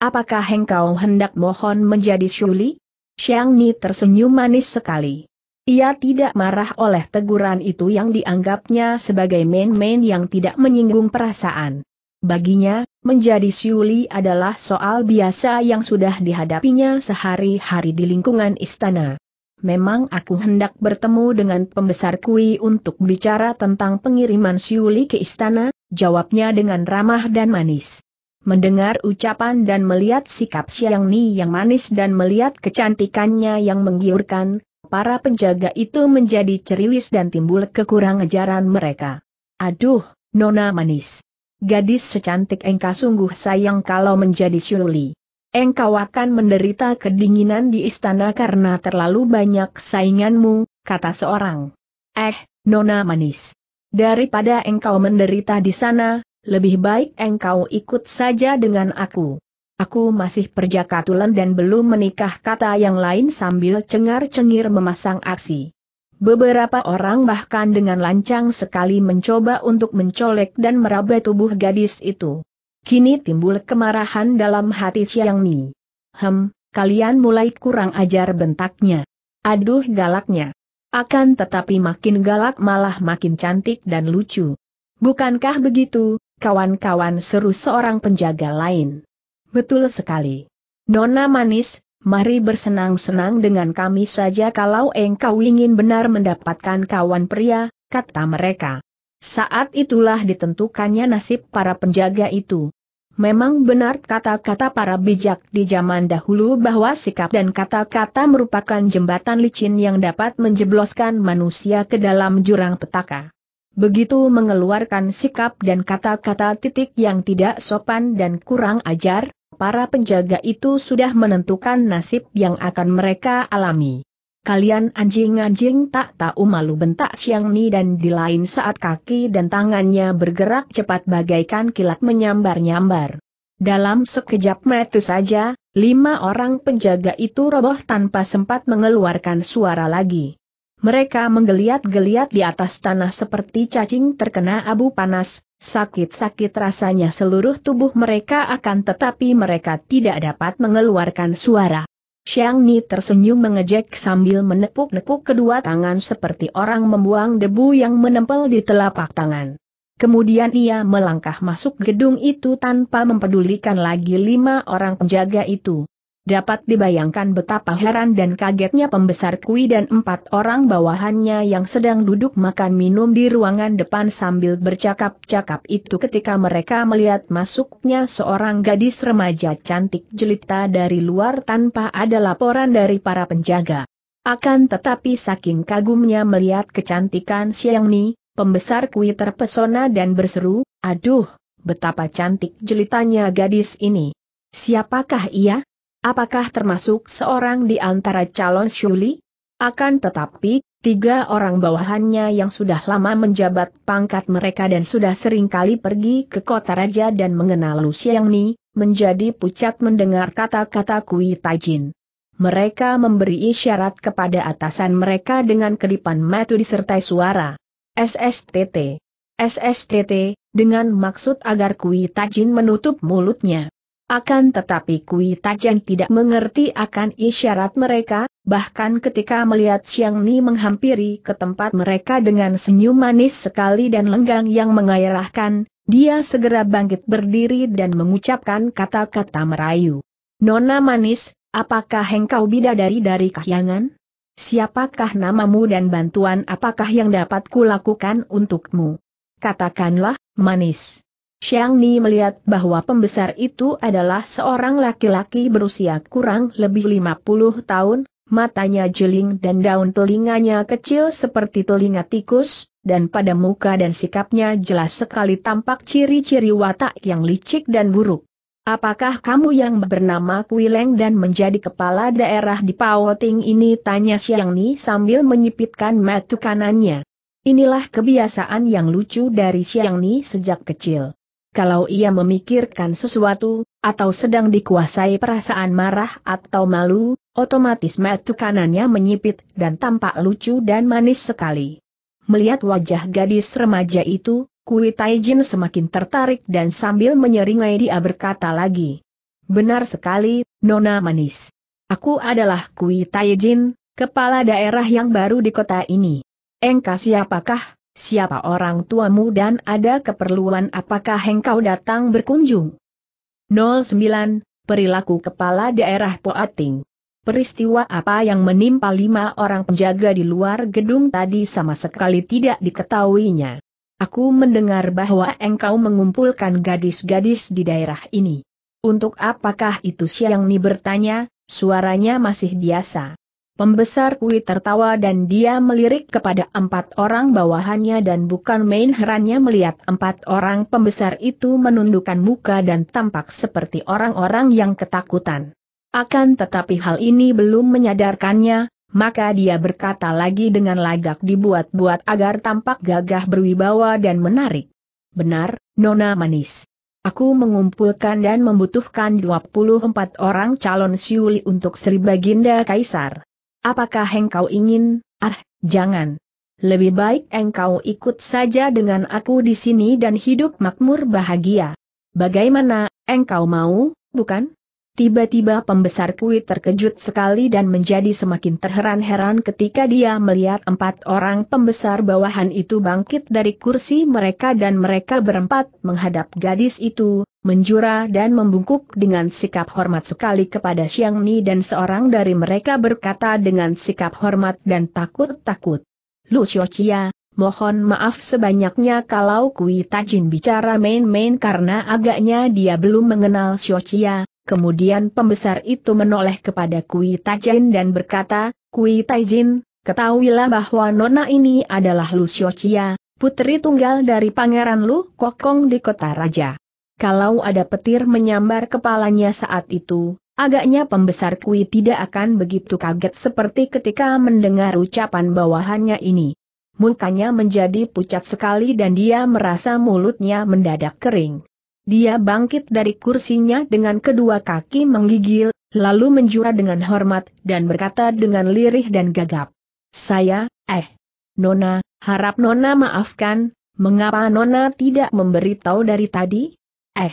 Apakah engkau hendak mohon menjadi Shuli? Xiang Ni tersenyum manis sekali. Ia tidak marah oleh teguran itu yang dianggapnya sebagai main-main yang tidak menyinggung perasaan. Baginya, menjadi syuli adalah soal biasa yang sudah dihadapinya sehari-hari di lingkungan istana. Memang aku hendak bertemu dengan pembesar Kui untuk bicara tentang pengiriman syuli ke istana, jawabnya dengan ramah dan manis. Mendengar ucapan dan melihat sikap Xiang Ni yang manis dan melihat kecantikannya yang menggiurkan, para penjaga itu menjadi ceriwis dan timbul kekurang ajaran mereka. Aduh, Nona manis. Gadis secantik engkau sungguh sayang kalau menjadi syuli. Engkau akan menderita kedinginan di istana karena terlalu banyak sainganmu, kata seorang. Eh, Nona manis. Daripada engkau menderita di sana, lebih baik engkau ikut saja dengan aku. Aku masih perjaka tulen dan belum menikah kata yang lain sambil cengar-cengir memasang aksi. Beberapa orang bahkan dengan lancang sekali mencoba untuk mencolek dan meraba tubuh gadis itu. Kini timbul kemarahan dalam hati Siang Mi. Hem, kalian mulai kurang ajar bentaknya. Aduh galaknya. Akan tetapi makin galak malah makin cantik dan lucu. Bukankah begitu, Kawan-kawan seru seorang penjaga lain. Betul sekali. Nona manis, mari bersenang-senang dengan kami saja kalau engkau ingin benar mendapatkan kawan pria, kata mereka. Saat itulah ditentukannya nasib para penjaga itu. Memang benar kata-kata para bijak di zaman dahulu bahwa sikap dan kata-kata merupakan jembatan licin yang dapat menjebloskan manusia ke dalam jurang petaka begitu mengeluarkan sikap dan kata-kata titik yang tidak sopan dan kurang ajar, para penjaga itu sudah menentukan nasib yang akan mereka alami. Kalian anjing-anjing tak tahu malu bentak Siang Ni dan di lain saat kaki dan tangannya bergerak cepat bagaikan kilat menyambar-nyambar. Dalam sekejap mata saja, lima orang penjaga itu roboh tanpa sempat mengeluarkan suara lagi. Mereka menggeliat-geliat di atas tanah seperti cacing terkena abu panas, sakit-sakit rasanya seluruh tubuh mereka akan tetapi mereka tidak dapat mengeluarkan suara. Xiang Ni tersenyum mengejek sambil menepuk-nepuk kedua tangan seperti orang membuang debu yang menempel di telapak tangan. Kemudian ia melangkah masuk gedung itu tanpa mempedulikan lagi lima orang penjaga itu. Dapat dibayangkan betapa heran dan kagetnya pembesar kui dan empat orang bawahannya yang sedang duduk makan minum di ruangan depan sambil bercakap-cakap itu ketika mereka melihat masuknya seorang gadis remaja cantik jelita dari luar tanpa ada laporan dari para penjaga. Akan tetapi saking kagumnya melihat kecantikan siang ni, pembesar kui terpesona dan berseru, aduh, betapa cantik jelitanya gadis ini. Siapakah ia? Apakah termasuk seorang di antara calon Syuli? Akan tetapi, tiga orang bawahannya yang sudah lama menjabat pangkat mereka dan sudah sering kali pergi ke kota raja dan mengenal Lu Lusiangni, menjadi pucat mendengar kata-kata Kui Tajin. Mereka memberi isyarat kepada atasan mereka dengan kedipan mata disertai suara. SSTT. SSTT, dengan maksud agar Kui Tajin menutup mulutnya. Akan tetapi Kui Tajang tidak mengerti akan isyarat mereka, bahkan ketika melihat siang Ni menghampiri ke tempat mereka dengan senyum manis sekali dan lenggang yang mengairahkan, dia segera bangkit berdiri dan mengucapkan kata-kata merayu. Nona manis, apakah engkau bidadari dari kahyangan? Siapakah namamu dan bantuan apakah yang dapat kulakukan untukmu? Katakanlah, manis. Xiang Ni melihat bahwa pembesar itu adalah seorang laki-laki berusia kurang lebih 50 tahun, matanya jeling dan daun telinganya kecil seperti telinga tikus, dan pada muka dan sikapnya jelas sekali tampak ciri-ciri watak yang licik dan buruk. Apakah kamu yang bernama Kuileng dan menjadi kepala daerah di Ting ini? Tanya Xiang Ni sambil menyipitkan matu kanannya. Inilah kebiasaan yang lucu dari Xiang Ni sejak kecil kalau ia memikirkan sesuatu, atau sedang dikuasai perasaan marah atau malu, otomatis mata kanannya menyipit dan tampak lucu dan manis sekali. Melihat wajah gadis remaja itu, Kui Taijin semakin tertarik dan sambil menyeringai dia berkata lagi. Benar sekali, Nona Manis. Aku adalah Kui Taijin, kepala daerah yang baru di kota ini. Engkau siapakah? Siapa orang tuamu dan ada keperluan apakah engkau datang berkunjung? 09. Perilaku Kepala Daerah Poating Peristiwa apa yang menimpa lima orang penjaga di luar gedung tadi sama sekali tidak diketahuinya. Aku mendengar bahwa engkau mengumpulkan gadis-gadis di daerah ini. Untuk apakah itu siang ni bertanya, suaranya masih biasa. Pembesar Kui tertawa dan dia melirik kepada empat orang bawahannya dan bukan main herannya melihat empat orang pembesar itu menundukkan muka dan tampak seperti orang-orang yang ketakutan. Akan tetapi hal ini belum menyadarkannya, maka dia berkata lagi dengan lagak dibuat-buat agar tampak gagah berwibawa dan menarik. Benar, Nona Manis. Aku mengumpulkan dan membutuhkan 24 orang calon siuli untuk Sri Baginda Kaisar. Apakah engkau ingin? Ah, jangan. Lebih baik engkau ikut saja dengan aku di sini dan hidup makmur bahagia. Bagaimana, engkau mau, bukan? Tiba-tiba pembesar kui terkejut sekali dan menjadi semakin terheran-heran ketika dia melihat empat orang pembesar bawahan itu bangkit dari kursi mereka dan mereka berempat menghadap gadis itu, menjura dan membungkuk dengan sikap hormat sekali kepada Siang Ni dan seorang dari mereka berkata dengan sikap hormat dan takut-takut. Lu Xiochia, mohon maaf sebanyaknya kalau Kui Tajin bicara main-main karena agaknya dia belum mengenal Xiochia. Kemudian pembesar itu menoleh kepada Kui Tajin dan berkata, Kui Tajin, ketahuilah bahwa nona ini adalah Lu Xiochia, putri tunggal dari Pangeran Lu Kokong di Kota Raja kalau ada petir menyambar kepalanya saat itu, agaknya pembesar kui tidak akan begitu kaget seperti ketika mendengar ucapan bawahannya ini. Mukanya menjadi pucat sekali dan dia merasa mulutnya mendadak kering. Dia bangkit dari kursinya dengan kedua kaki menggigil, lalu menjura dengan hormat dan berkata dengan lirih dan gagap. Saya, eh, Nona, harap Nona maafkan, mengapa Nona tidak memberitahu dari tadi? Eh,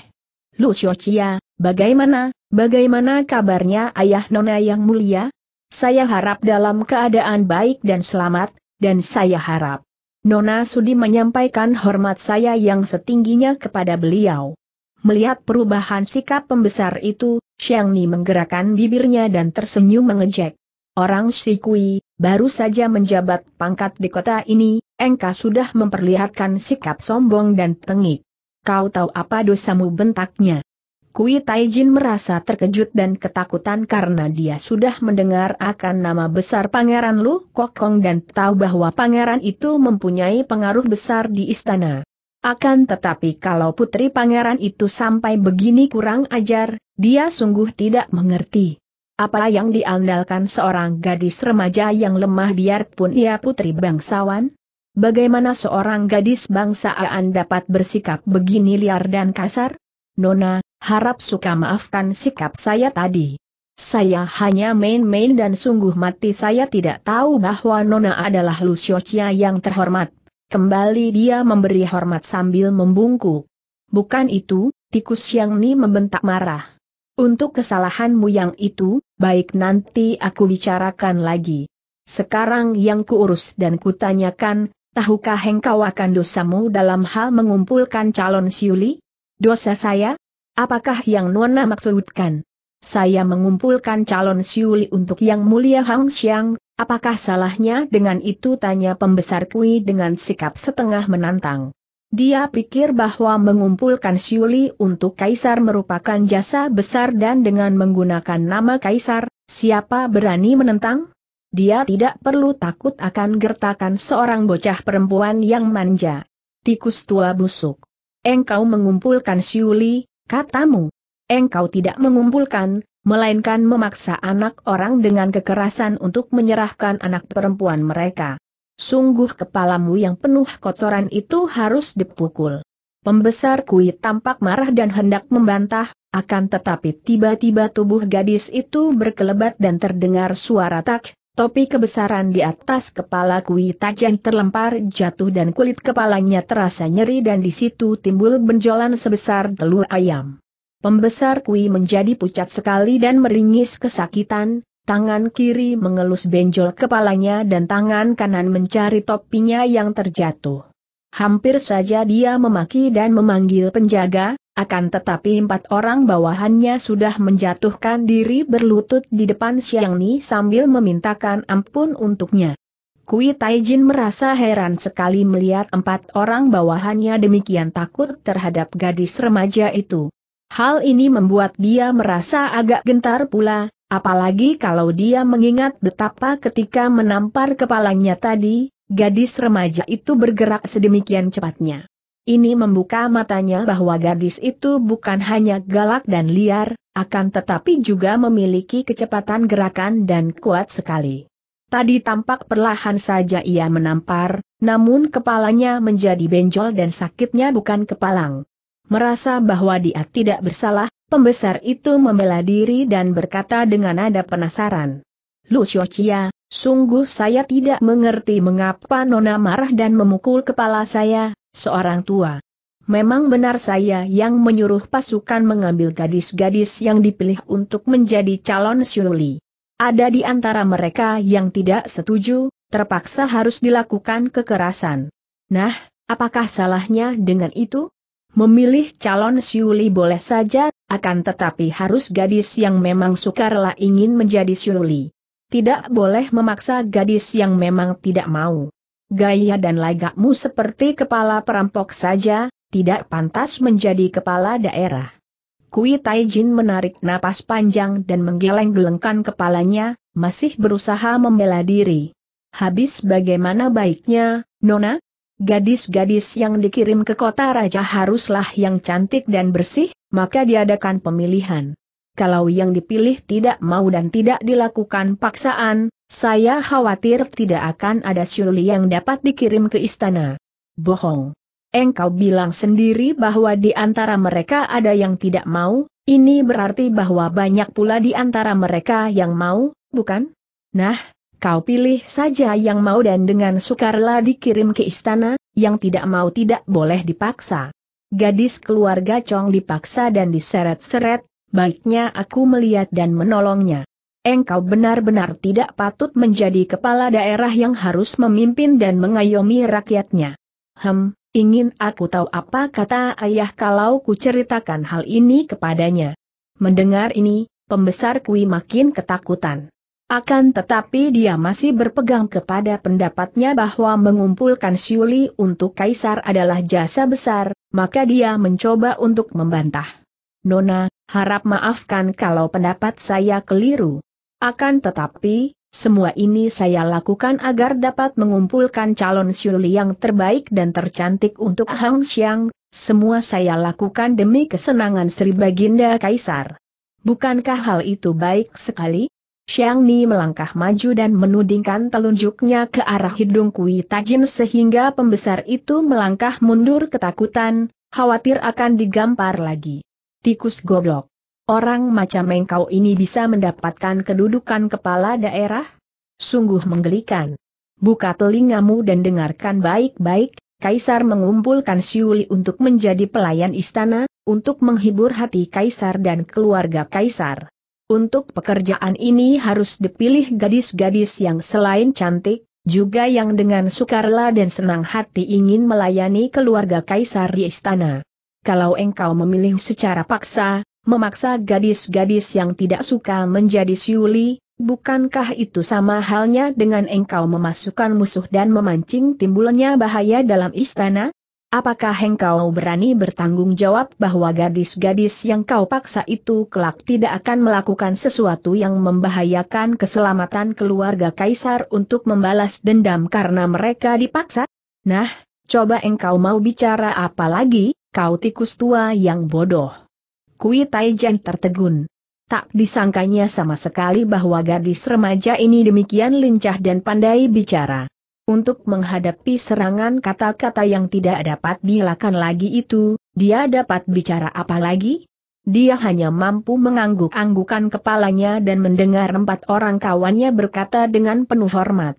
Lu Chia, bagaimana, bagaimana kabarnya ayah nona yang mulia? Saya harap dalam keadaan baik dan selamat, dan saya harap. Nona Sudi menyampaikan hormat saya yang setingginya kepada beliau. Melihat perubahan sikap pembesar itu, Xiang Ni menggerakkan bibirnya dan tersenyum mengejek. Orang Sikui, baru saja menjabat pangkat di kota ini, Engkau sudah memperlihatkan sikap sombong dan tengik. Kau tahu apa dosamu bentaknya? Kui Taijin merasa terkejut dan ketakutan karena dia sudah mendengar akan nama besar Pangeran Lu Kokong dan tahu bahwa pangeran itu mempunyai pengaruh besar di istana. Akan tetapi kalau putri pangeran itu sampai begini kurang ajar, dia sungguh tidak mengerti. Apa yang diandalkan seorang gadis remaja yang lemah biarpun ia putri bangsawan? Bagaimana seorang gadis bangsa Aan dapat bersikap begini liar dan kasar? Nona, harap suka maafkan sikap saya tadi. Saya hanya main-main dan sungguh mati saya tidak tahu bahwa Nona adalah Lucio yang terhormat. Kembali dia memberi hormat sambil membungkuk. Bukan itu, tikus yang ni membentak marah. Untuk kesalahanmu yang itu, baik nanti aku bicarakan lagi. Sekarang yang kuurus dan kutanyakan, tahukah kau akan dosamu dalam hal mengumpulkan calon siuli? Dosa saya? Apakah yang Nona maksudkan? Saya mengumpulkan calon siuli untuk yang mulia Hang Xiang, apakah salahnya dengan itu tanya pembesar kui dengan sikap setengah menantang. Dia pikir bahwa mengumpulkan siuli untuk kaisar merupakan jasa besar dan dengan menggunakan nama kaisar, siapa berani menentang? Dia tidak perlu takut akan gertakan seorang bocah perempuan yang manja. Tikus tua busuk. Engkau mengumpulkan siuli, katamu. Engkau tidak mengumpulkan, melainkan memaksa anak orang dengan kekerasan untuk menyerahkan anak perempuan mereka. Sungguh kepalamu yang penuh kotoran itu harus dipukul. Pembesar kui tampak marah dan hendak membantah, akan tetapi tiba-tiba tubuh gadis itu berkelebat dan terdengar suara tak, Topi kebesaran di atas kepala Kui Tajang terlempar jatuh dan kulit kepalanya terasa nyeri dan di situ timbul benjolan sebesar telur ayam. Pembesar Kui menjadi pucat sekali dan meringis kesakitan, tangan kiri mengelus benjol kepalanya dan tangan kanan mencari topinya yang terjatuh. Hampir saja dia memaki dan memanggil penjaga, akan tetapi empat orang bawahannya sudah menjatuhkan diri berlutut di depan Siang Ni sambil memintakan ampun untuknya. Kui Taijin merasa heran sekali melihat empat orang bawahannya demikian takut terhadap gadis remaja itu. Hal ini membuat dia merasa agak gentar pula, apalagi kalau dia mengingat betapa ketika menampar kepalanya tadi, gadis remaja itu bergerak sedemikian cepatnya. Ini membuka matanya bahwa gadis itu bukan hanya galak dan liar, akan tetapi juga memiliki kecepatan gerakan dan kuat sekali. Tadi tampak perlahan saja ia menampar, namun kepalanya menjadi benjol dan sakitnya bukan kepalang. Merasa bahwa dia tidak bersalah, pembesar itu membela diri dan berkata dengan nada penasaran. Lu Xiochia, sungguh saya tidak mengerti mengapa Nona marah dan memukul kepala saya, seorang tua. Memang benar saya yang menyuruh pasukan mengambil gadis-gadis yang dipilih untuk menjadi calon Syuli. Ada di antara mereka yang tidak setuju, terpaksa harus dilakukan kekerasan. Nah, apakah salahnya dengan itu? Memilih calon Syuli boleh saja, akan tetapi harus gadis yang memang sukarela ingin menjadi Syuli. Tidak boleh memaksa gadis yang memang tidak mau gaya dan lagakmu seperti kepala perampok saja, tidak pantas menjadi kepala daerah. Kui Taijin menarik napas panjang dan menggeleng-gelengkan kepalanya, masih berusaha membela diri. Habis bagaimana baiknya, Nona? Gadis-gadis yang dikirim ke kota raja haruslah yang cantik dan bersih, maka diadakan pemilihan. Kalau yang dipilih tidak mau dan tidak dilakukan paksaan, saya khawatir tidak akan ada Shuli yang dapat dikirim ke istana. Bohong. Engkau bilang sendiri bahwa di antara mereka ada yang tidak mau, ini berarti bahwa banyak pula di antara mereka yang mau, bukan? Nah, kau pilih saja yang mau dan dengan sukarela dikirim ke istana, yang tidak mau tidak boleh dipaksa. Gadis keluarga Chong dipaksa dan diseret-seret, baiknya aku melihat dan menolongnya engkau benar-benar tidak patut menjadi kepala daerah yang harus memimpin dan mengayomi rakyatnya. Hem, ingin aku tahu apa kata ayah kalau ku ceritakan hal ini kepadanya. Mendengar ini, pembesar Kui makin ketakutan. Akan tetapi dia masih berpegang kepada pendapatnya bahwa mengumpulkan Siuli untuk Kaisar adalah jasa besar, maka dia mencoba untuk membantah. Nona, harap maafkan kalau pendapat saya keliru. Akan tetapi, semua ini saya lakukan agar dapat mengumpulkan calon Syuli yang terbaik dan tercantik untuk Hang Xiang, semua saya lakukan demi kesenangan Sri Baginda Kaisar. Bukankah hal itu baik sekali? Xiang Ni melangkah maju dan menudingkan telunjuknya ke arah hidung Kui Tajin sehingga pembesar itu melangkah mundur ketakutan, khawatir akan digampar lagi. Tikus goblok. Orang macam engkau ini bisa mendapatkan kedudukan kepala daerah? Sungguh menggelikan. Buka telingamu dan dengarkan baik-baik, Kaisar mengumpulkan Siuli untuk menjadi pelayan istana, untuk menghibur hati Kaisar dan keluarga Kaisar. Untuk pekerjaan ini harus dipilih gadis-gadis yang selain cantik, juga yang dengan sukarela dan senang hati ingin melayani keluarga Kaisar di istana. Kalau engkau memilih secara paksa, memaksa gadis-gadis yang tidak suka menjadi siuli, bukankah itu sama halnya dengan engkau memasukkan musuh dan memancing timbulnya bahaya dalam istana? Apakah engkau berani bertanggung jawab bahwa gadis-gadis yang kau paksa itu kelak tidak akan melakukan sesuatu yang membahayakan keselamatan keluarga kaisar untuk membalas dendam karena mereka dipaksa? Nah, coba engkau mau bicara apa lagi, kau tikus tua yang bodoh. Kui Taijeng tertegun. Tak disangkanya sama sekali bahwa gadis remaja ini demikian lincah dan pandai bicara. Untuk menghadapi serangan kata-kata yang tidak dapat dilakukan lagi itu, dia dapat bicara apa lagi? Dia hanya mampu mengangguk-anggukan kepalanya dan mendengar empat orang kawannya berkata dengan penuh hormat.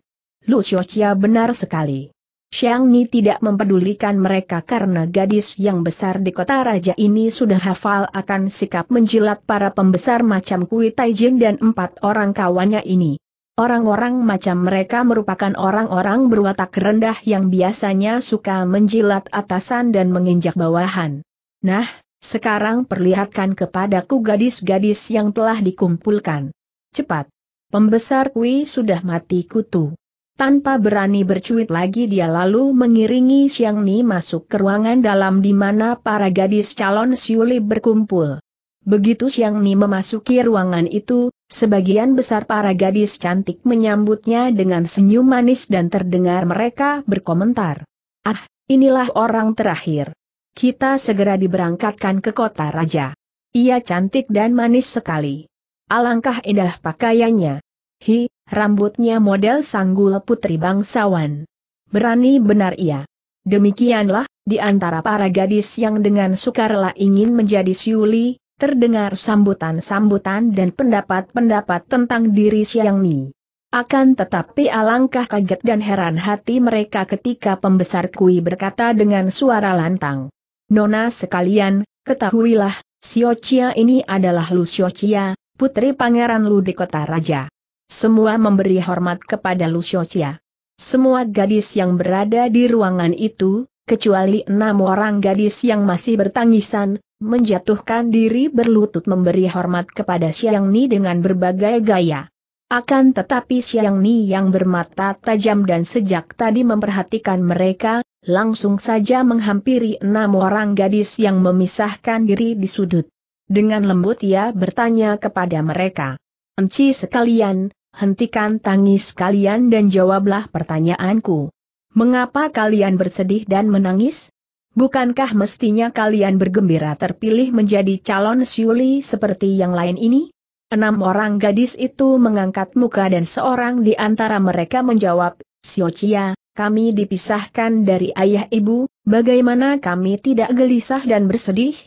Lu Xiochia benar sekali. Xiang Ni tidak mempedulikan mereka karena gadis yang besar di kota raja ini sudah hafal akan sikap menjilat para pembesar macam Kui Taijin dan empat orang kawannya ini. Orang-orang macam mereka merupakan orang-orang berwatak rendah yang biasanya suka menjilat atasan dan menginjak bawahan. Nah, sekarang perlihatkan kepadaku gadis-gadis yang telah dikumpulkan. Cepat! Pembesar Kui sudah mati kutu. Tanpa berani bercuit lagi dia lalu mengiringi Siang Ni masuk ke ruangan dalam di mana para gadis calon Siuli berkumpul. Begitu Siang Ni memasuki ruangan itu, sebagian besar para gadis cantik menyambutnya dengan senyum manis dan terdengar mereka berkomentar. Ah, inilah orang terakhir. Kita segera diberangkatkan ke kota raja. Ia cantik dan manis sekali. Alangkah indah pakaiannya. Hi, Rambutnya model sanggul putri bangsawan. Berani benar ia. Demikianlah, di antara para gadis yang dengan sukarela ingin menjadi siuli, terdengar sambutan-sambutan dan pendapat-pendapat tentang diri Siang Ni. Akan tetapi alangkah kaget dan heran hati mereka ketika pembesar kui berkata dengan suara lantang. Nona sekalian, ketahuilah, Siocia ini adalah Lu Siocia, putri pangeran Lu di kota raja. Semua memberi hormat kepada Lu Semua gadis yang berada di ruangan itu, kecuali enam orang gadis yang masih bertangisan, menjatuhkan diri berlutut memberi hormat kepada Xiang Ni dengan berbagai gaya. Akan tetapi Xiang Ni yang bermata tajam dan sejak tadi memperhatikan mereka, langsung saja menghampiri enam orang gadis yang memisahkan diri di sudut. Dengan lembut ia bertanya kepada mereka. Enci sekalian, hentikan tangis kalian dan jawablah pertanyaanku. Mengapa kalian bersedih dan menangis? Bukankah mestinya kalian bergembira terpilih menjadi calon siuli seperti yang lain ini? Enam orang gadis itu mengangkat muka dan seorang di antara mereka menjawab, Siocia, kami dipisahkan dari ayah ibu, bagaimana kami tidak gelisah dan bersedih?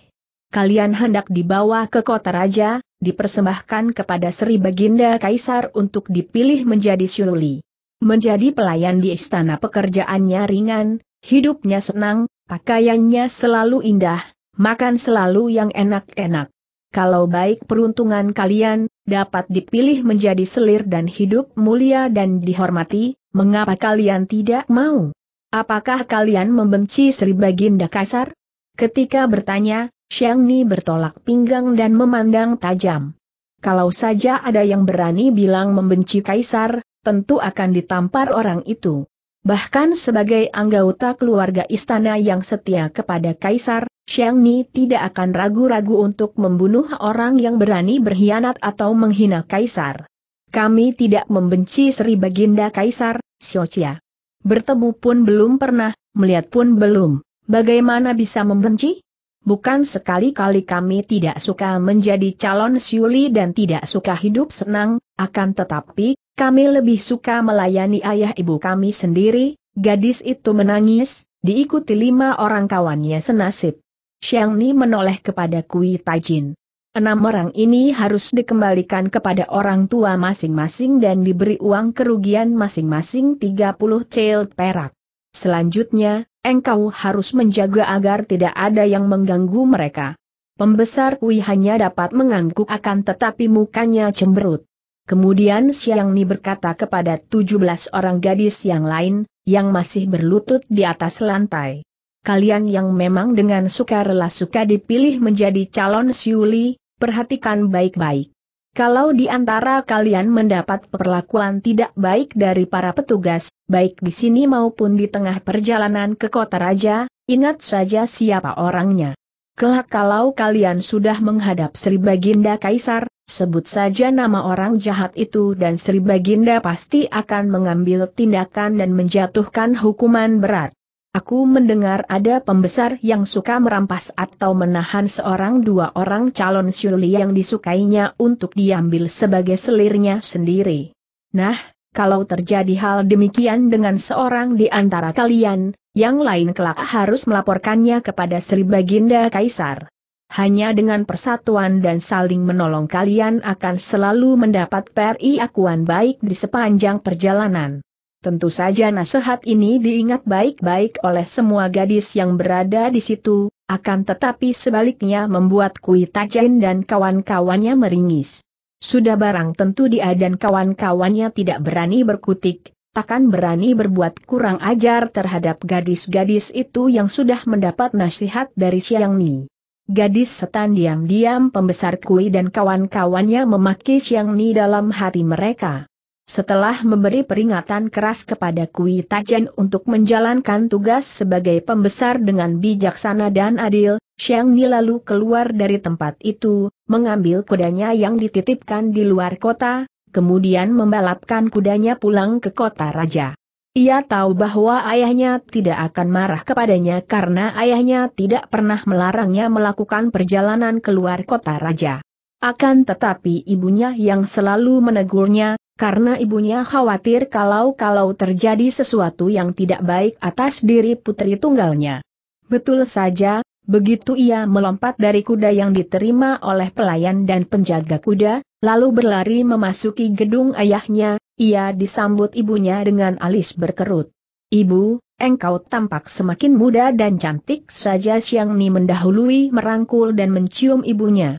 kalian hendak dibawa ke kota raja, dipersembahkan kepada Sri Baginda Kaisar untuk dipilih menjadi Syululi. Menjadi pelayan di istana pekerjaannya ringan, hidupnya senang, pakaiannya selalu indah, makan selalu yang enak-enak. Kalau baik peruntungan kalian, dapat dipilih menjadi selir dan hidup mulia dan dihormati, mengapa kalian tidak mau? Apakah kalian membenci Sri Baginda Kaisar? Ketika bertanya, Xiang Ni bertolak pinggang dan memandang tajam. Kalau saja ada yang berani bilang membenci kaisar, tentu akan ditampar orang itu. Bahkan sebagai anggota keluarga istana yang setia kepada kaisar, Xiang Ni tidak akan ragu-ragu untuk membunuh orang yang berani berkhianat atau menghina kaisar. Kami tidak membenci Sri Baginda Kaisar, Xiochia. Bertemu pun belum pernah, melihat pun belum. Bagaimana bisa membenci? Bukan sekali-kali kami tidak suka menjadi calon siuli dan tidak suka hidup senang, akan tetapi, kami lebih suka melayani ayah ibu kami sendiri, gadis itu menangis, diikuti lima orang kawannya senasib. Xiang Ni menoleh kepada Kui Taijin. Enam orang ini harus dikembalikan kepada orang tua masing-masing dan diberi uang kerugian masing-masing 30 cel perak. Selanjutnya, engkau harus menjaga agar tidak ada yang mengganggu mereka. Pembesar Kui hanya dapat mengangguk akan tetapi mukanya cemberut. Kemudian Siang Ni berkata kepada 17 orang gadis yang lain, yang masih berlutut di atas lantai. Kalian yang memang dengan suka rela suka dipilih menjadi calon siuli, perhatikan baik-baik. Kalau di antara kalian mendapat perlakuan tidak baik dari para petugas, baik di sini maupun di tengah perjalanan ke kota raja, ingat saja siapa orangnya. Kelak kalau kalian sudah menghadap Sri Baginda Kaisar, sebut saja nama orang jahat itu dan Sri Baginda pasti akan mengambil tindakan dan menjatuhkan hukuman berat. Aku mendengar ada pembesar yang suka merampas atau menahan seorang dua orang calon syuli yang disukainya untuk diambil sebagai selirnya sendiri. Nah, kalau terjadi hal demikian dengan seorang di antara kalian, yang lain kelak harus melaporkannya kepada Sri Baginda Kaisar. Hanya dengan persatuan dan saling menolong kalian akan selalu mendapat periakuan baik di sepanjang perjalanan. Tentu saja nasihat ini diingat baik-baik oleh semua gadis yang berada di situ, akan tetapi sebaliknya membuat Kui Tajen dan kawan-kawannya meringis. Sudah barang tentu dia dan kawan-kawannya tidak berani berkutik, takkan berani berbuat kurang ajar terhadap gadis-gadis itu yang sudah mendapat nasihat dari Siang Ni. Gadis setan diam-diam pembesar kui dan kawan-kawannya memaki Siang Ni dalam hati mereka. Setelah memberi peringatan keras kepada Kui Tajen untuk menjalankan tugas sebagai pembesar dengan bijaksana dan adil, Xiang Ni lalu keluar dari tempat itu, mengambil kudanya yang dititipkan di luar kota, kemudian membalapkan kudanya pulang ke kota raja. Ia tahu bahwa ayahnya tidak akan marah kepadanya karena ayahnya tidak pernah melarangnya melakukan perjalanan keluar kota raja. Akan tetapi ibunya yang selalu menegurnya, karena ibunya khawatir kalau-kalau terjadi sesuatu yang tidak baik atas diri putri tunggalnya. Betul saja, begitu ia melompat dari kuda yang diterima oleh pelayan dan penjaga kuda, lalu berlari memasuki gedung ayahnya, ia disambut ibunya dengan alis berkerut. Ibu, engkau tampak semakin muda dan cantik saja siang ni mendahului merangkul dan mencium ibunya.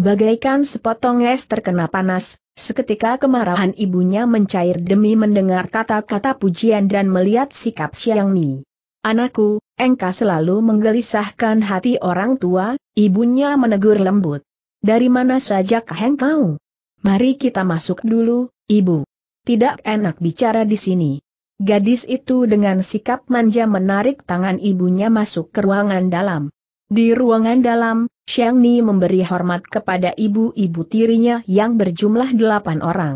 Bagaikan sepotong es terkena panas, Seketika kemarahan ibunya mencair demi mendengar kata-kata pujian dan melihat sikap Xiang Mi. Anakku, engkau selalu menggelisahkan hati orang tua, ibunya menegur lembut. Dari mana saja engkau? Mari kita masuk dulu, ibu. Tidak enak bicara di sini. Gadis itu dengan sikap manja menarik tangan ibunya masuk ke ruangan dalam. Di ruangan dalam, Xiang Ni memberi hormat kepada ibu-ibu tirinya yang berjumlah delapan orang.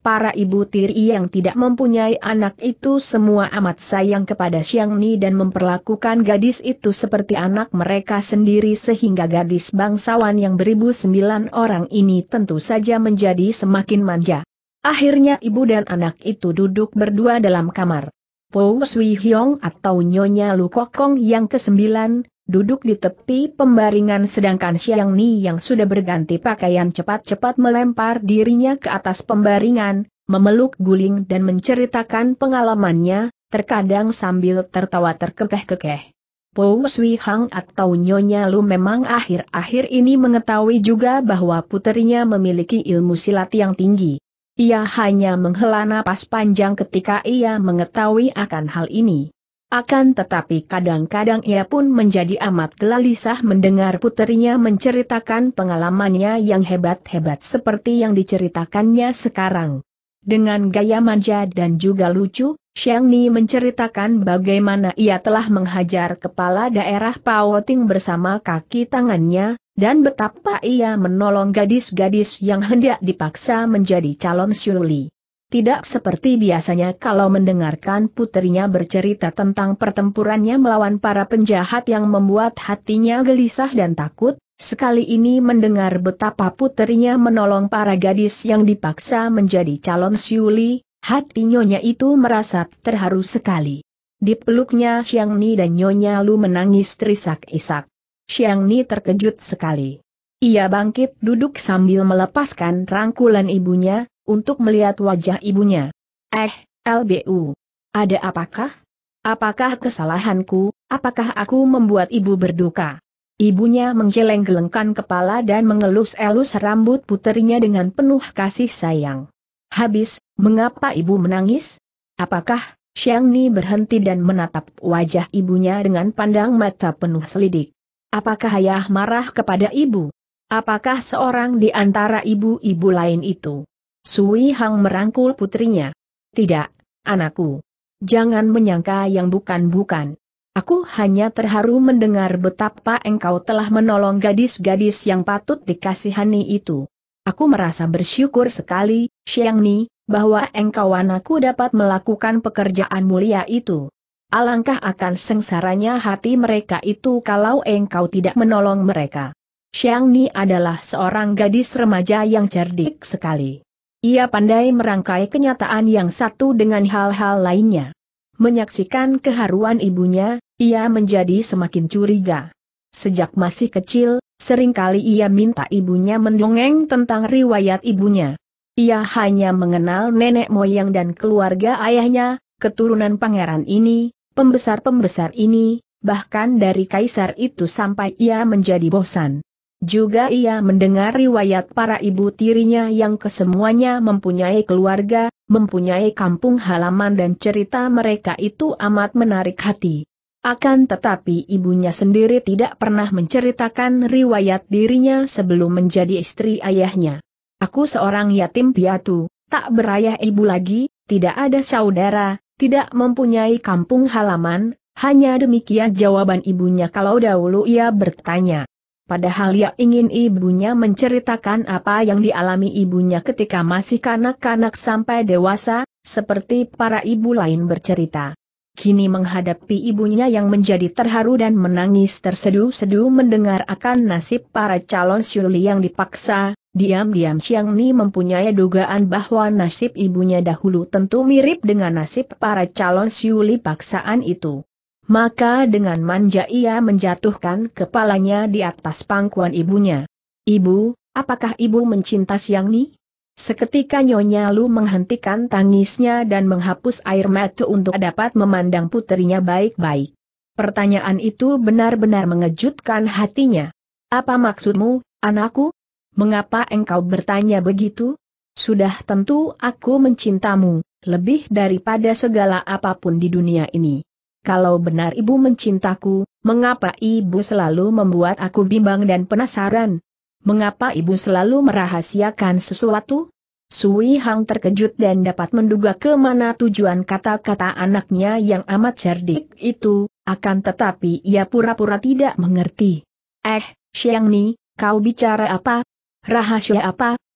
Para ibu tiri yang tidak mempunyai anak itu semua amat sayang kepada Xiang Ni dan memperlakukan gadis itu seperti anak mereka sendiri sehingga gadis bangsawan yang beribu sembilan orang ini tentu saja menjadi semakin manja. Akhirnya ibu dan anak itu duduk berdua dalam kamar. Po Sui Hyong atau Nyonya Lu Kokong yang kesembilan, duduk di tepi pembaringan sedangkan Xiang Ni yang sudah berganti pakaian cepat-cepat melempar dirinya ke atas pembaringan, memeluk guling dan menceritakan pengalamannya, terkadang sambil tertawa terkekeh-kekeh. Po Sui Hang atau Nyonya Lu memang akhir-akhir ini mengetahui juga bahwa puterinya memiliki ilmu silat yang tinggi. Ia hanya menghela napas panjang ketika ia mengetahui akan hal ini. Akan tetapi kadang-kadang ia pun menjadi amat gelisah mendengar puterinya menceritakan pengalamannya yang hebat-hebat seperti yang diceritakannya sekarang. Dengan gaya manja dan juga lucu, Xiang Ni menceritakan bagaimana ia telah menghajar kepala daerah Ting bersama kaki tangannya, dan betapa ia menolong gadis-gadis yang hendak dipaksa menjadi calon Syuli. Tidak seperti biasanya kalau mendengarkan putrinya bercerita tentang pertempurannya melawan para penjahat yang membuat hatinya gelisah dan takut, sekali ini mendengar betapa putrinya menolong para gadis yang dipaksa menjadi calon siuli, hati nyonya itu merasa terharu sekali. Dipeluknya Xiang Ni dan nyonya Lu menangis terisak-isak. Xiang Ni terkejut sekali. Ia bangkit duduk sambil melepaskan rangkulan ibunya, untuk melihat wajah ibunya. Eh, LBU. Ada apakah? Apakah kesalahanku, apakah aku membuat ibu berduka? Ibunya menggeleng-gelengkan kepala dan mengelus-elus rambut puterinya dengan penuh kasih sayang. Habis, mengapa ibu menangis? Apakah, Xiang Ni berhenti dan menatap wajah ibunya dengan pandang mata penuh selidik. Apakah ayah marah kepada ibu? Apakah seorang di antara ibu-ibu lain itu Sui Hang merangkul putrinya. Tidak, anakku. Jangan menyangka yang bukan-bukan. Aku hanya terharu mendengar betapa engkau telah menolong gadis-gadis yang patut dikasihani itu. Aku merasa bersyukur sekali, Xiang Ni, bahwa engkau anakku dapat melakukan pekerjaan mulia itu. Alangkah akan sengsaranya hati mereka itu kalau engkau tidak menolong mereka. Xiang Ni adalah seorang gadis remaja yang cerdik sekali. Ia pandai merangkai kenyataan yang satu dengan hal-hal lainnya. Menyaksikan keharuan ibunya, ia menjadi semakin curiga. Sejak masih kecil, seringkali ia minta ibunya mendongeng tentang riwayat ibunya. Ia hanya mengenal nenek moyang dan keluarga ayahnya, keturunan pangeran ini, pembesar-pembesar ini, bahkan dari kaisar itu sampai ia menjadi bosan. Juga ia mendengar riwayat para ibu tirinya yang kesemuanya mempunyai keluarga, mempunyai kampung halaman dan cerita mereka itu amat menarik hati. Akan tetapi ibunya sendiri tidak pernah menceritakan riwayat dirinya sebelum menjadi istri ayahnya. Aku seorang yatim piatu, tak berayah ibu lagi, tidak ada saudara, tidak mempunyai kampung halaman, hanya demikian jawaban ibunya kalau dahulu ia bertanya. Padahal ia ya ingin ibunya menceritakan apa yang dialami ibunya ketika masih kanak-kanak sampai dewasa, seperti para ibu lain bercerita. Kini menghadapi ibunya yang menjadi terharu dan menangis terseduh-seduh mendengar akan nasib para calon syuli yang dipaksa, diam-diam Siang Ni mempunyai dugaan bahwa nasib ibunya dahulu tentu mirip dengan nasib para calon syuli paksaan itu. Maka dengan manja ia menjatuhkan kepalanya di atas pangkuan ibunya. Ibu, apakah ibu mencinta siang ni? Seketika Nyonya Lu menghentikan tangisnya dan menghapus air mata untuk dapat memandang putrinya baik-baik. Pertanyaan itu benar-benar mengejutkan hatinya. Apa maksudmu, anakku? Mengapa engkau bertanya begitu? Sudah tentu aku mencintamu, lebih daripada segala apapun di dunia ini kalau benar ibu mencintaku, mengapa ibu selalu membuat aku bimbang dan penasaran? Mengapa ibu selalu merahasiakan sesuatu? Sui Hang terkejut dan dapat menduga kemana tujuan kata-kata anaknya yang amat cerdik itu, akan tetapi ia pura-pura tidak mengerti. Eh, Xiang Ni, kau bicara apa? Rahasia apa?